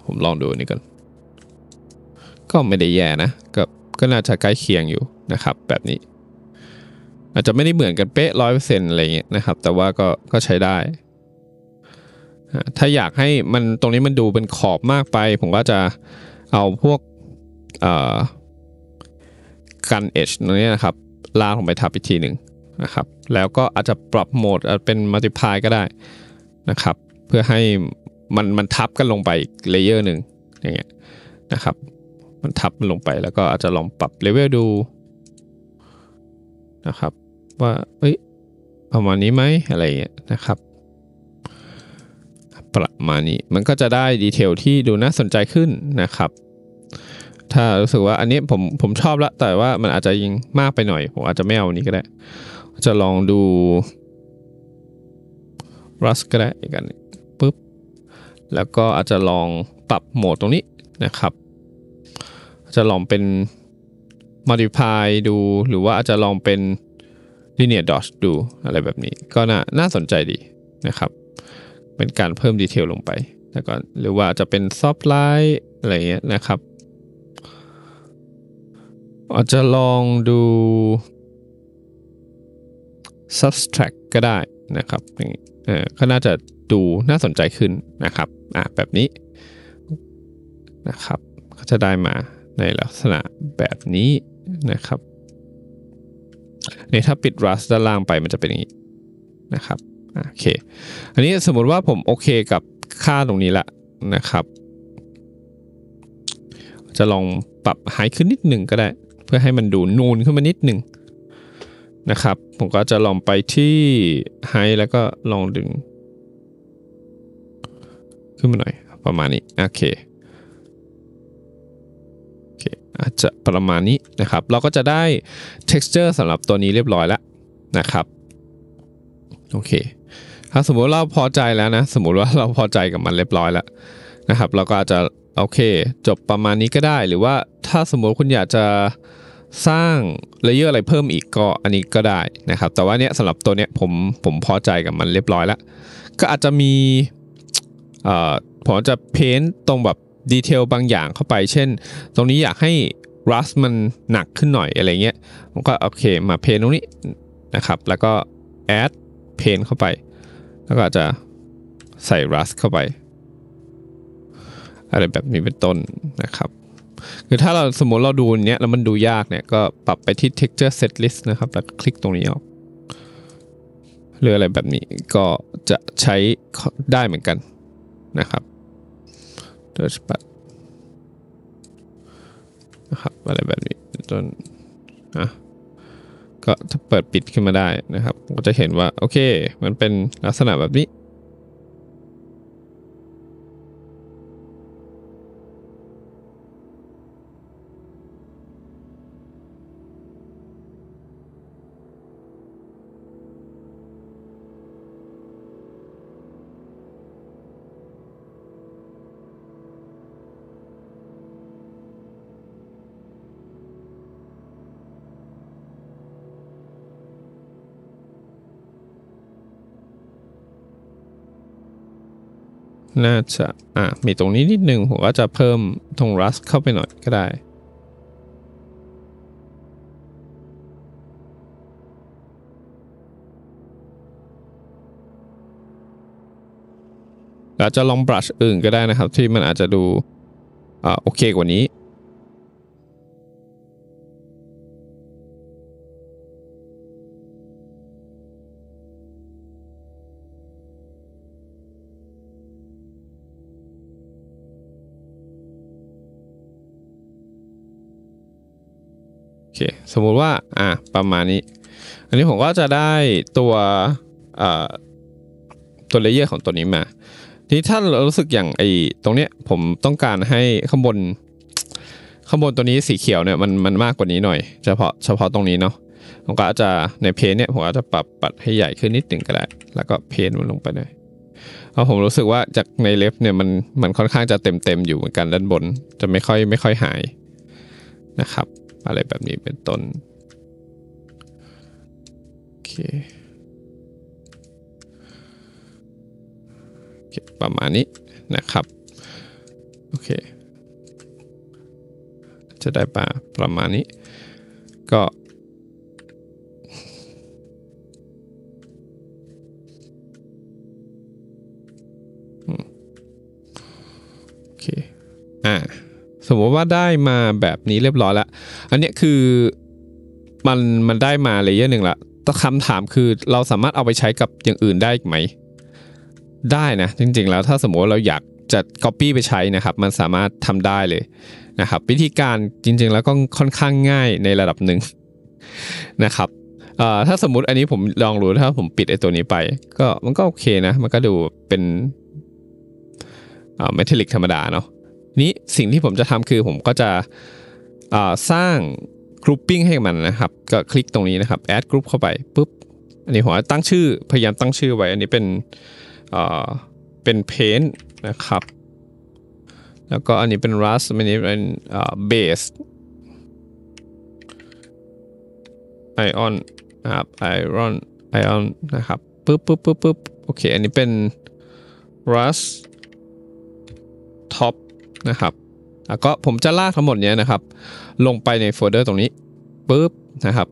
ผมลองดูนี่ก่อนก็ไม่ได้แย่นะก็ก็น่าจะใกล้เคียงอยู่นะครับแบบนี้อาจจะไม่ได้เหมือนกันเป๊ะร้อยเปอร์เซ็นต์อะไรเงี้ยนะครับ แต่ว่าก็ก็ใช้ได้ ถ้าอยากให้มันตรงนี้มันดูเป็นขอบมากไป ผมก็จะเอาพวกกันเอชตรงนี้นะครับลากลงไปทับอีกทีหนึ่งนะครับ แล้วก็อาจจะปรับโหมดเป็นมัลติพายก็ได้นะครับ เพื่อให้มันมันทับกันลงไปอีกเลเยอร์หนึ่งอย่างเงี้ยนะครับ มันทับมันลงไปแล้วก็อาจจะลองปรับเลเวลดู นะครับว่าเอ้ยประมาณนี้ไหมอะไรเงี้ยนะครับประมาณนี้มันก็จะได้ดีเทลที่ดูน่าสนใจขึ้นนะครับ ถ้ารู้สึกว่าอันนี้ผมผมชอบละ แต่ว่ามันอาจจะยิงมากไปหน่อยผมอาจจะไม่เอานี้ก็ได้จะลองดูรัสก็ได้อีกอันปุ๊บแล้วก็อาจจะลองปรับโหมดตรงนี้นะครับ จะลองเป็น m l t i f y ดูหรือว่าอาจจะลองเป็นลิเนียดอชดูอะไรแบบนี้ ก็น่าน่าสนใจดีนะครับ เป็นการเพิ่มดีเทลลงไปแล้วก็หรือว่าจะเป็นซอฟไลน์อะไรเงี้ยนะครับอาจจะลองดู subtract ก็ได้นะครับ่ีเออก็น่าจะดูน่าสนใจขึ้นนะครับอ่ะแบบนี้นะครับ ก็จะได้มาในลักษณะแบบนี้นะครับนี่ถ้าปิด rust ด้านล่างไปมันจะเป็นอย่างนี้นะครับโอเค อันนี้สมมติว่าผมโอเคกับค่าตรงนี้ละนะครับ จะลองปรับหายขึ้นนิดหนึ่งก็ได้ เพื่อให้มันดูนูนขึ้นมานิดหนึ่งนะครับผมก็จะลองไปที่ไฮแล้วก็ลองดึง ขึ้นมาหน่อย ประมาณนี้โอเคอคอาจจะประมาณนี้นะครับ เราก็จะได้ texture สำหรับตัวนี้เรียบร้อยแล้วนะครับโอเคถ้าสมมติเราพอใจแล้วนะสมมติว่าเราพอใจกับมันเรียบร้อยแล้วนะครับ เราก็อาจจะโอเคจบประมาณนี้ก็ได้หรือว่าถ้าสมมติคุณอยากจะสร้างเลเยอร์อะไรเพิ่มอีกก็อันนี้ก็ได้นะครับ แต่ว่าเนี้ยสำหรับตัวเนี้ยผมผมพอใจกับมันเรียบร้อยแล้ว ก็อาจจะมีเอ่อผมจะเพ้นตรงแบบดีเทลบางอย่างเข้าไป เช่น ตรงนี้อยากให้รัสมันหนักขึ้นหน่อยอะไรเงี้ยผมก็โอเคมาเพนตรงนี้นะครับ แล้วก็ add เพนเข้าไป แล้วก็จะใส่รัสเข้าไป อะไรแบบนี้เป็นต้นนะครับ คือถ้าเราสมมติเราดูเนี้ยแล้วมันดูยากเนี่ยก็ปรับไปที่ texture set list นะครับ แล้วคลิกตรงนี้ออกหรืออะไรแบบนี้ก็จะใช้ได้เหมือนกันนะครับโดยสปั a นะครับอะไรแบบนี้จนอ่ะก็ถ้าเปิดปิดขึ้นมาได้นะครับก็จะเห็นว่า โอเค มันเป็นลักษณะแบบนี้น่าจะ อ่ะมีตรงนี้นิดนึงผมก็จะเพิ่มตรงรัสเข้าไปหน่อยก็ได้อาจจะลองบรัชอื่นก็ได้นะครับ ที่มันอาจจะดูอ่าโอเคกว่านี้สมมุติว่าอ่ะประมาณนี้ อันนี้ผมก็จะได้ตัวตัวเลเยอร์ของตัวนี้มา ทีถ้าเรารู้สึกอย่างไอตรงเนี้ยผมต้องการให้ข้างบน ข้างบนตัวนี้สีเขียวเนี่ยมันมันมากกว่านี้หน่อย เฉพาะเฉพาะตรงนี้เนาะผมก็จะในเพนเนี่ยผมก็จะปรับปัดให้ใหญ่ขึ้นนิดหนึ่งก็ได้แล้วก็เพนมันลงไปเลยเพราะผมรู้สึกว่าจากในเล็บเนี่ยมันมันค่อนข้างจะเต็มเต็มอยู่เหมือนกันด้านบน จะไม่ค่อยไม่ค่อยหายนะครับอะไรแบบนี้เป็นต้นโอเคประมาณนี้นะครับ โอเค จะได้ลาประมาณนี้ ก็โอเค อ่าสมมติว่าได้มาแบบนี้เรียบร้อยแล้ว อันนี้คือมันมันได้มาเลเยอร์หนึ่งละแต่คำถามคือเราสามารถเอาไปใช้กับอย่างอื่นได้ไหม ได้นะจริงๆแล้วถ้าสมมติเราอยากจะ Copy ไปใช้นะครับมันสามารถทำได้เลยนะครับ วิธีการจริงๆ แล้วก็ค่อนข้างง่ายในระดับหนึ่งนะครับถ้าสมมติอันนี้ผมลองรู้ถ้าผมปิดไอตัวนี้ไป ก็มันก็โอเคนะมันก็ดูเป็นเมทัลลิกธรรมดาเนาะนี้สิ่งที่ผมจะทำคือผมก็จะสร้างกรุ๊ปปิ้งให้มันนะครับ ก็คลิกตรงนี้นะครับแอดกรุ๊ปเข้าไปปุ๊บอันนี้ผมตั้งชื่อ พยายามตั้งชื่อไว้ อันนี้เป็นเป็นเพน์นะครับแล้วก็อันนี้เป็นรัสอันนี้เป็นเบสไอออนนะครับไอรอนไอออนนะครับปุ๊บปุ๊บปุ๊บปุ๊บโอเคอันนี้เป็น rust นะครับแล้วก็ผมจะลากทั้งหมดเนี้ยนะครับ ลงไปในโฟลเดอร์ตรงนี้ปุ๊บนะครับ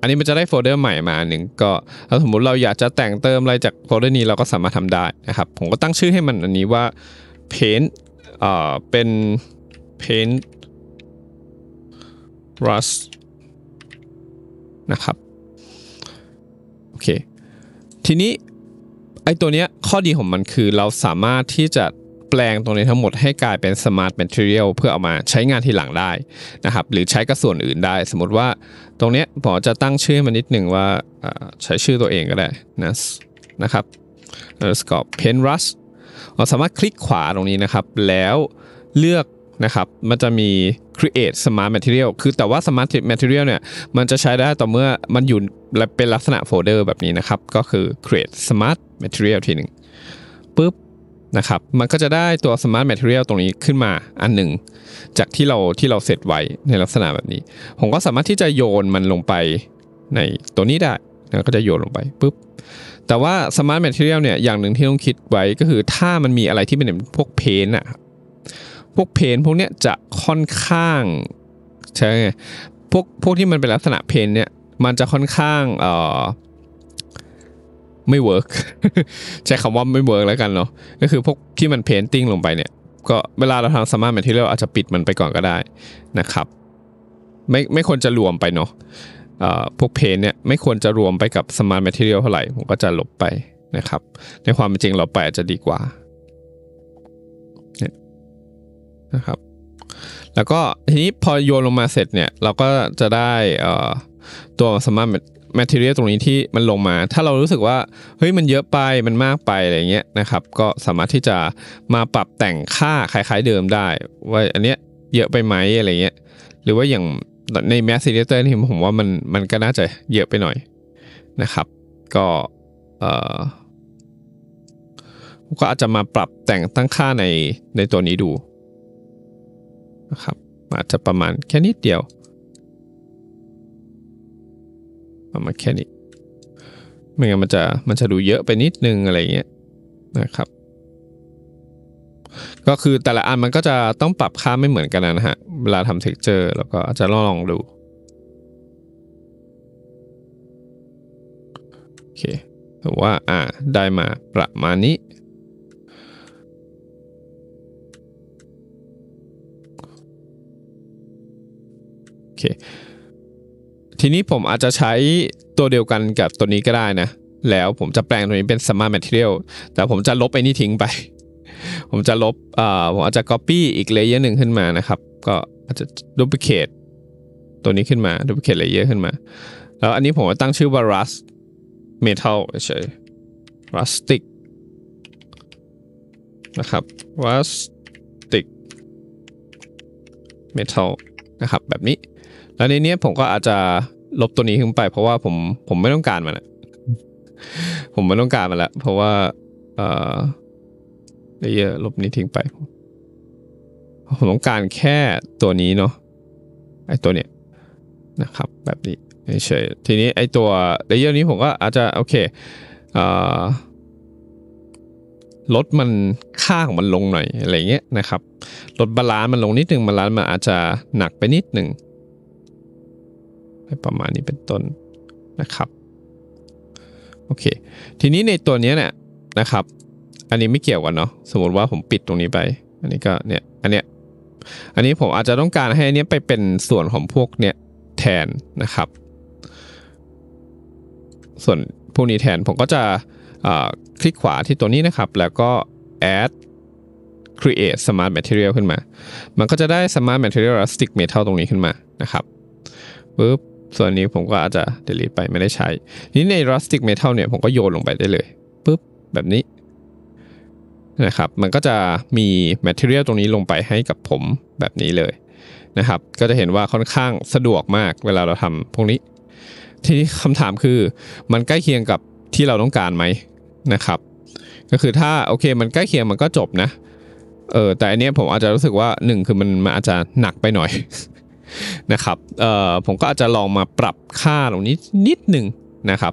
อันนี้มันจะได้โฟลเดอร์ใหม่มาหนึ่งก็ถ้าสมมุติเราอยากจะแต่งเติมอะไรจากโฟลเดอร์นี้เราก็สามารถทำได้นะครับ ผมก็ตั้งชื่อให้มันอันนี้ว่า paint เอ่อเป็น paint rust นะครับโอเคทีนี้ไอตัวเนี้ยข้อดีของมันคือเราสามารถที่จะแปลงตรงนี้ทั้งหมดให้กลายเป็นสมาร์ทแมทเทอเรียลเพื่อเอามาใช้งานทีหลังได้นะครับหรือใช้กับส่วนอื่นได้สมมติว่าตรงนี้ผมจะตั้งชื่อมันนิดหนึ่งว่าใช้ชื่อตัวเองก็ได้นะนะครับแล้วก็ paint r u เราสามารถคลิกขวาตรงนี้นะครับ แล้วเลือกนะครับมันจะมี create smart material คือแต่ว่า smart material เนี่ยมันจะใช้ได้ต่อเมื่อมันอยู่เป็นลักษณะโฟลเดอร์แบบนี้นะครับ ก็คือ create smart material ทีหนึ่งปุ๊บนะครับ มันก็จะได้ตัว Smart Material ตรงนี้ขึ้นมาอันหนึ่งจากที่เราที่เราเสร็จไว้ในลักษณะแบบนี้ ผมก็สามารถที่จะโยนมันลงไปในตัวนี้ได้นะก็จะโยนลงไปปุ๊บ แต่ว่า Smart Material เนี่ยอย่างหนึ่งที่ต้องคิดไว้ก็คือถ้ามันมีอะไรที่เป็นพวกเพนอะพวกเพนพวกเนี้ยจะค่อนข้างใช่ไงพวกพวกที่มันเป็นลักษณะเพนเนี่ยมันจะค่อนข้างเอ่อไม่เวิร์กใช้คำว่าไม่เวิร์กแล้วกันเนาะก็คือพวกที่มันเพนติ้งลงไปเนี่ย ก็เวลาเราทำสมาร์ทแมทเทียลอาจจะปิดมันไปก่อนก็ได้นะครับ ไม่ไม่ควรจะรวมไปเนาะพวกเพนเนี่ยไม่ควรจะรวมไปกับสมาร์ทแมทเทียลเท่าไหร่ผมก็จะลบไปนะครับ ในความจริงเราไปอาจจะดีกว่าเนี่ยนะครับ แล้วก็ทีนี้พอโยนลงมาเสร็จเนี่ยเราก็จะได้ตัวสมาร์ทแมทเทียลตรงนี้ที่มันลงมา ถ้าเรารู้สึกว่าเฮ้ยมันเยอะไปมันมากไปอะไรเงี้ยนะครับก็สามารถที่จะมาปรับแต่งค่าคล้ายๆเดิมได้ ว่าอันเนี้ยเยอะไปไหมอะไรเงี้ยหรือว่าอย่างในแมสซิเเตอร์ที่ผมว่ามันมันก็น่าจะเยอะไปหน่อยนะครับก็เออก็อาจจะมาปรับแต่งตั้งค่าในในตัวนี้ดูนะครับอาจจะประมาณแค่นิดเดียวประมาณแค่นี้ไม่งั้นมันจะมันจะดูเยอะไปนิดนึงอะไรเงี้ยนะครับ ก็คือแต่ละอันมันก็จะต้องปรับค่าไม่เหมือนกันนะฮะ เวลาทำเท็กเจอร์แล้วก็อาจจะลองลองดู โอเคถือว่าอ่าได้มาประมาณนี้ โอเคทีนี้ผมอาจจะใช้ตัวเดียวกันกับตัวนี้ก็ได้นะ แล้วผมจะแปลงตัวนี้เป็น smart material แต่ผมจะลบไอ้นี่ทิ้งไป ผมจะลบเอ่อผมอาจจะ copy อีกเลเยอร์หนึ่งขึ้นมานะครับ ก็อาจจะ duplicate ตัวนี้ขึ้นมา duplicate l a อ e r ขึ้นมา แล้วอันนี้ผมจะตั้งชื่อว่า rust metal เฉย rustic นะครับ rustic metal นะครับ แบบนี้แล้วในนี้ผมก็อาจจะลบตัวนี้ขึ้นไป เพราะว่าผมผมไม่ต้องการมันลวผมไม่ต้องการมันละเพราะว่าเอ่อเลเยอร์ลบนี้ทิ้งไป ผมต้องการแค่ตัวนี้เนาะไอตัวเนี้ยนะครับ แบบนี้เฉย ทีนี้ไอตัวเลเยอร์นี้ผมก็อาจจะโอเคเออลดมันค่าของมันลงหน่อยอะไรเงี้ยนะครับ ลดบาลานซ์มันลงนิดนึงบาลานซ์มันอาจจะหนักไปนิดหนึ่งประมาณนี้เป็นต้นนะครับโอเคทีนี้ในตัวนี้เนี่ยนะครับ อันนี้ไม่เกี่ยวกันเนาะสมมติว่าผมปิดตรงนี้ไป อันนี้ก็เนี่ยอันเนี้ยอันนี้ผมอาจจะต้องการให้อันนี้ไปเป็นส่วนของพวกเนี้ยแทนนะครับ ส่วน พวกนี้แทนผมก็จะคลิกขวาที่ตัวนี้นะครับ แล้วก็ add create smart material ขึ้นมา มันก็จะได้ smart material และ stick metal ตรงนี้ขึ้นมานะครับปึ๊บส่วนนี้ผมก็อาจจะ delete ไปไม่ได้ใช้ นี้ ใน rustic metal เนี่ยผมก็โยนลงไปได้เลยปุ๊บแบบนี้นะครับ มันก็จะมี material ตรงนี้ลงไปให้กับผมแบบนี้เลยนะครับ ก็จะเห็นว่าค่อนข้างสะดวกมากเวลาเราทำพวกนี้ ทีนี้คำถามคือมันใกล้เคียงกับที่เราต้องการไหมนะครับ ก็คือถ้าโอเค มันใกล้เคียงมันก็จบนะ เออแต่อันนี้ผมอาจจะรู้สึกว่าหนึ่งคือมันมาอาจจะหนักไปหน่อยนะครับ เอ่อ ผมก็อาจจะลองมาปรับค่าตรงนี้นิดหนึ่งนะครับ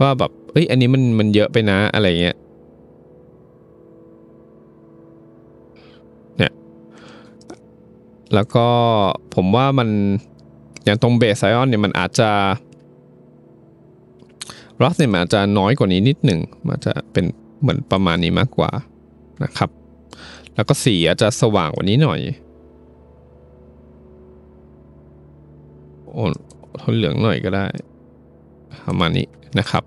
ว่าแบบเอ้ย อันนี้มันมันเยอะไปนะอะไรเงี้ย เนี่ย แล้วก็ผมว่ามันอย่างตรงเบสไซออนเนี่ยมันอาจจะรัสเนี่ยมันอาจจะน้อยกว่านี้นิดหนึ่งมันจะเป็นเหมือนประมาณนี้มากกว่านะครับแล้วก็สีอาจจะสว่างกว่านี้หน่อยโอนทนเหลืองหน่อยก็ได้ประมาณนี้นะครับ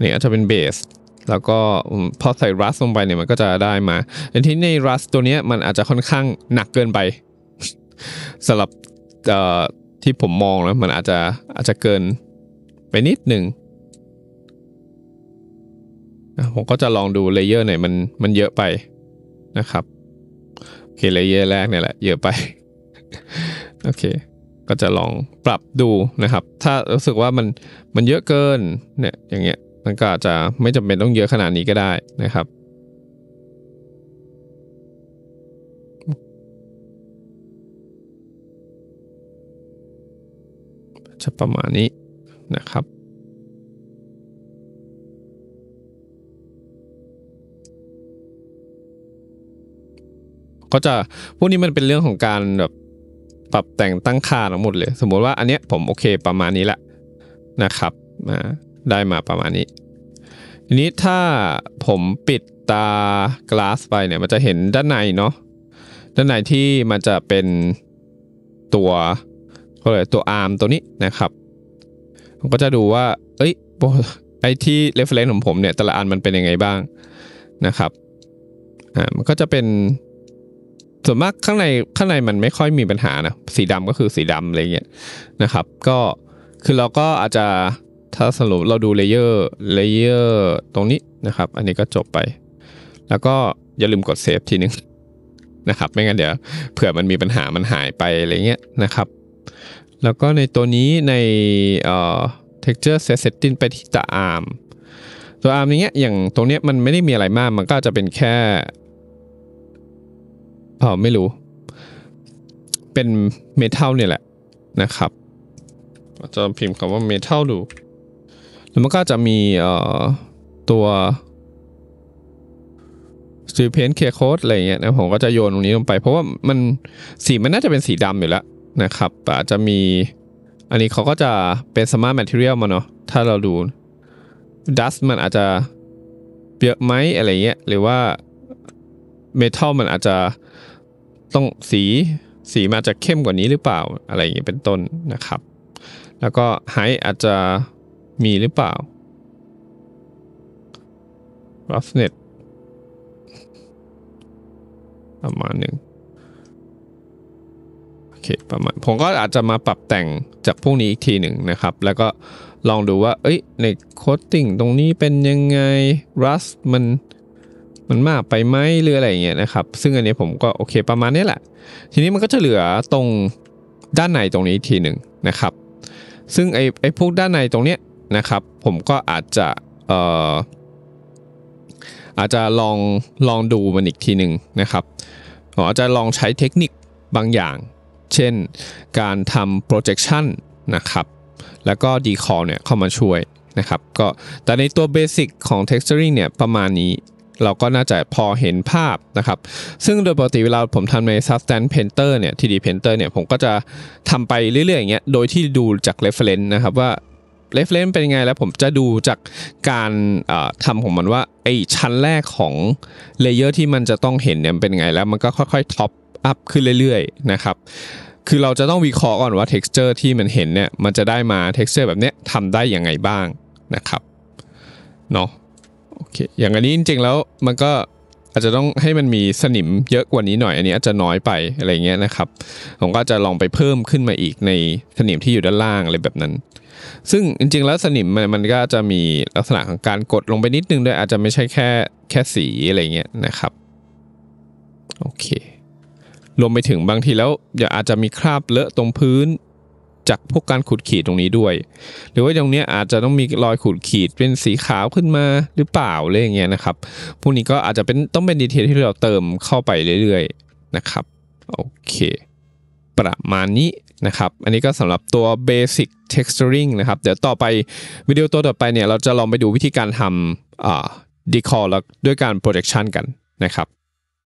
นี่อาจจะเป็นเบสแล้วก็พอใส่รัสลงไปเนี่ยมันก็จะได้มาแต่ที่ในรัสตัวนี้มันอาจจะค่อนข้างหนักเกินไปสำหรับที่ผมมองแล้วมันอาจจะอาจจะเกินไปนิดหนึ่งผมก็จะลองดูเลเยอร์ไหนมันมันเยอะไปนะครับโอเคเลเยอร์แรกเนี่ยแหละ เยอะไปโอเคก็จะลองปรับดูนะครับ ถ้ารู้สึกว่ามันมันเยอะเกินเนี่ยอย่างเงี้ยมันก็อาจจะไม่จำเป็นต้องเยอะขนาดนี้ก็ได้นะครับ จะประมาณนี้นะครับ ก็จะพวกนี้มันเป็นเรื่องของการแบบปรับแต่งตั้งค่าทั้งหมดเลยสมมติว่าอันเนี้ยผมโอเค ประมาณนี้แหละนะครับมาได้มาประมาณนี้ทีนี้ถ้าผมปิดตากลาสไปเนี่ยมันจะเห็นด้านในเนาะด้านในที่มันจะเป็นตัวก็เลยตัวอาร์มตัวนี้นะครับ ผมก็จะดูว่าเอ้ยไอที่เรฟเลนของผมเนี่ยแต่ละอันมันเป็นยังไงบ้างนะครับอ่ามันก็จะเป็นส่วนมากข้างในข้างในมันไม่ค่อยมีปัญหานะสีดำก็คือสีดำอะไรเงี้ยนะครับ ก็คือเราก็อาจจะถ้าสรุปเราดูเลเยอร์เลเยอร์ตรงนี้นะครับ อันนี้ก็จบไป แล้วก็อย่าลืมกดเซฟทีนึงนะครับ ไม่งั้นเดี๋ยวเผื่อมันมีปัญหามันหายไปอะไรเงี้ยนะครับ แล้วก็ในตัวนี้ในเอ่อ texture set setting ไปที่ตัวอร์มตัวร์มอย่างเงี้ยอย่างตรงเนี้ยมันไม่ได้มีอะไรมากมันก็จะเป็นแค่เออไม่รู้ เป็นเมทัลเนี่ยแหละนะครับจะพิมพ์คำว่าเมทัลดู แล้วมันก็จะมีเอ่อตัวสีเพนเคโคดอะไรเงี้ยนะผมก็จะโยนตรงนี้ลงไปเพราะว่ามันสีมันน่าจะเป็นสีดำอยู่แล้วนะครับ อาจจะมีอันนี้เขาก็จะเป็นสมาร์ทแมทเทียลมาเนาะถ้าเราดูดัสมันอาจจะเยอะไหมอะไรเงี้ยหรือว่าเมทัลมันอาจจะต้องสีสีมาจะเข้มกว่านี้หรือเปล่าอะไรอย่างเงี้ยเป็นต้นนะครับ แล้วก็ไฮอาจจะมีหรือเปล่า roughness ประมาณหนึ่งโอเคประมาณผมก็อาจจะมาปรับแต่งจากพวกนี้อีกทีหนึ่งนะครับ แล้วก็ลองดูว่าเอ้ยในโคตติ้งตรงนี้เป็นยังไง rust มันมันมากไปไหมหรืออะไรเงี้ยนะครับ ซึ่งอันนี้ผมก็โอเค ประมาณนี้แหละ ทีนี้มันก็จะเหลือตรงด้านในตรงนี้ทีหนึ่งนะครับ ซึ่งไอ้ไอ้พวกด้านในตรงเนี้ยนะครับ ผมก็อาจจะเอ่ออาจจะลองลองดูมันอีกทีหนึ่งนะครับผมอาจจะลองใช้เทคนิคบางอย่าง เช่นการทำ projection นะครับแล้วก็ decor เนี่ยเข้ามาช่วยนะครับก็แต่ในตัวเบสิกของ texturing เนี่ยประมาณนี้เราก็น่าจะพอเห็นภาพนะครับ ซึ่งโดยปกติเวลาผมทำใน Substance Painter เนี่ย 3D Painter เนี่ย ผมก็จะทำไปเรื่อย ๆ อย่างเงี้ย โดยที่ดูจาก reference นะครับ ว่า reference เป็นยังไงแล้วผมจะดูจากการทำของมันว่าไอชั้นแรกของเลเยอร์ที่มันจะต้องเห็นเนี่ยเป็นยังไงแล้วมันก็ค่อย ๆ ท็อปอัพขึ้นเรื่อยๆนะครับ คือเราจะต้องวิเคราะห์ก่อนว่า texture ที่มันเห็นเนี่ยมันจะได้มา texture แบบเนี้ยทำได้ยังไงบ้างนะครับเนาะโอเคอย่างอันนี้จริงๆแล้วมันก็อาจจะต้องให้มันมีสนิมเยอะกว่านี้หน่อยอันนี้อาจจะน้อยไปอะไรเงี้ยนะครับผมก็จะลองไปเพิ่มขึ้นมาอีกในสนิมที่อยู่ด้านล่างอะไรแบบนั้น ซึ่งจริงๆแล้วสนิมมันมันก็จะมีลักษณะของการกดลงไปนิดนึงด้วยอาจจะไม่ใช่แค่แค่สีอะไรเงี้ยนะครับโอเครวมไปถึงบางทีแล้วอย่าอาจจะมีคราบเลอะตรงพื้นจากพวกการขูดขีดตรงนี้ด้วย หรือว่าตรงนี้อาจจะต้องมีรอยขูดขีดเป็นสีขาวขึ้นมาหรือเปล่าอะไรอย่างเงี้ยนะครับพวกนี้ก็อาจจะเป็นต้องเป็นดีเทลที่เราเติมเข้าไปเรื่อยๆนะครับโอเค ประมาณนี้นะครับ อันนี้ก็สำหรับตัว Basic Texturing นะครับ เดี๋ยวต่อไปวิดีโอตัวต่อไปเนี่ย เราจะลองไปดูวิธีการทำอ่า Decor ด้วยการ Projection กันนะครับ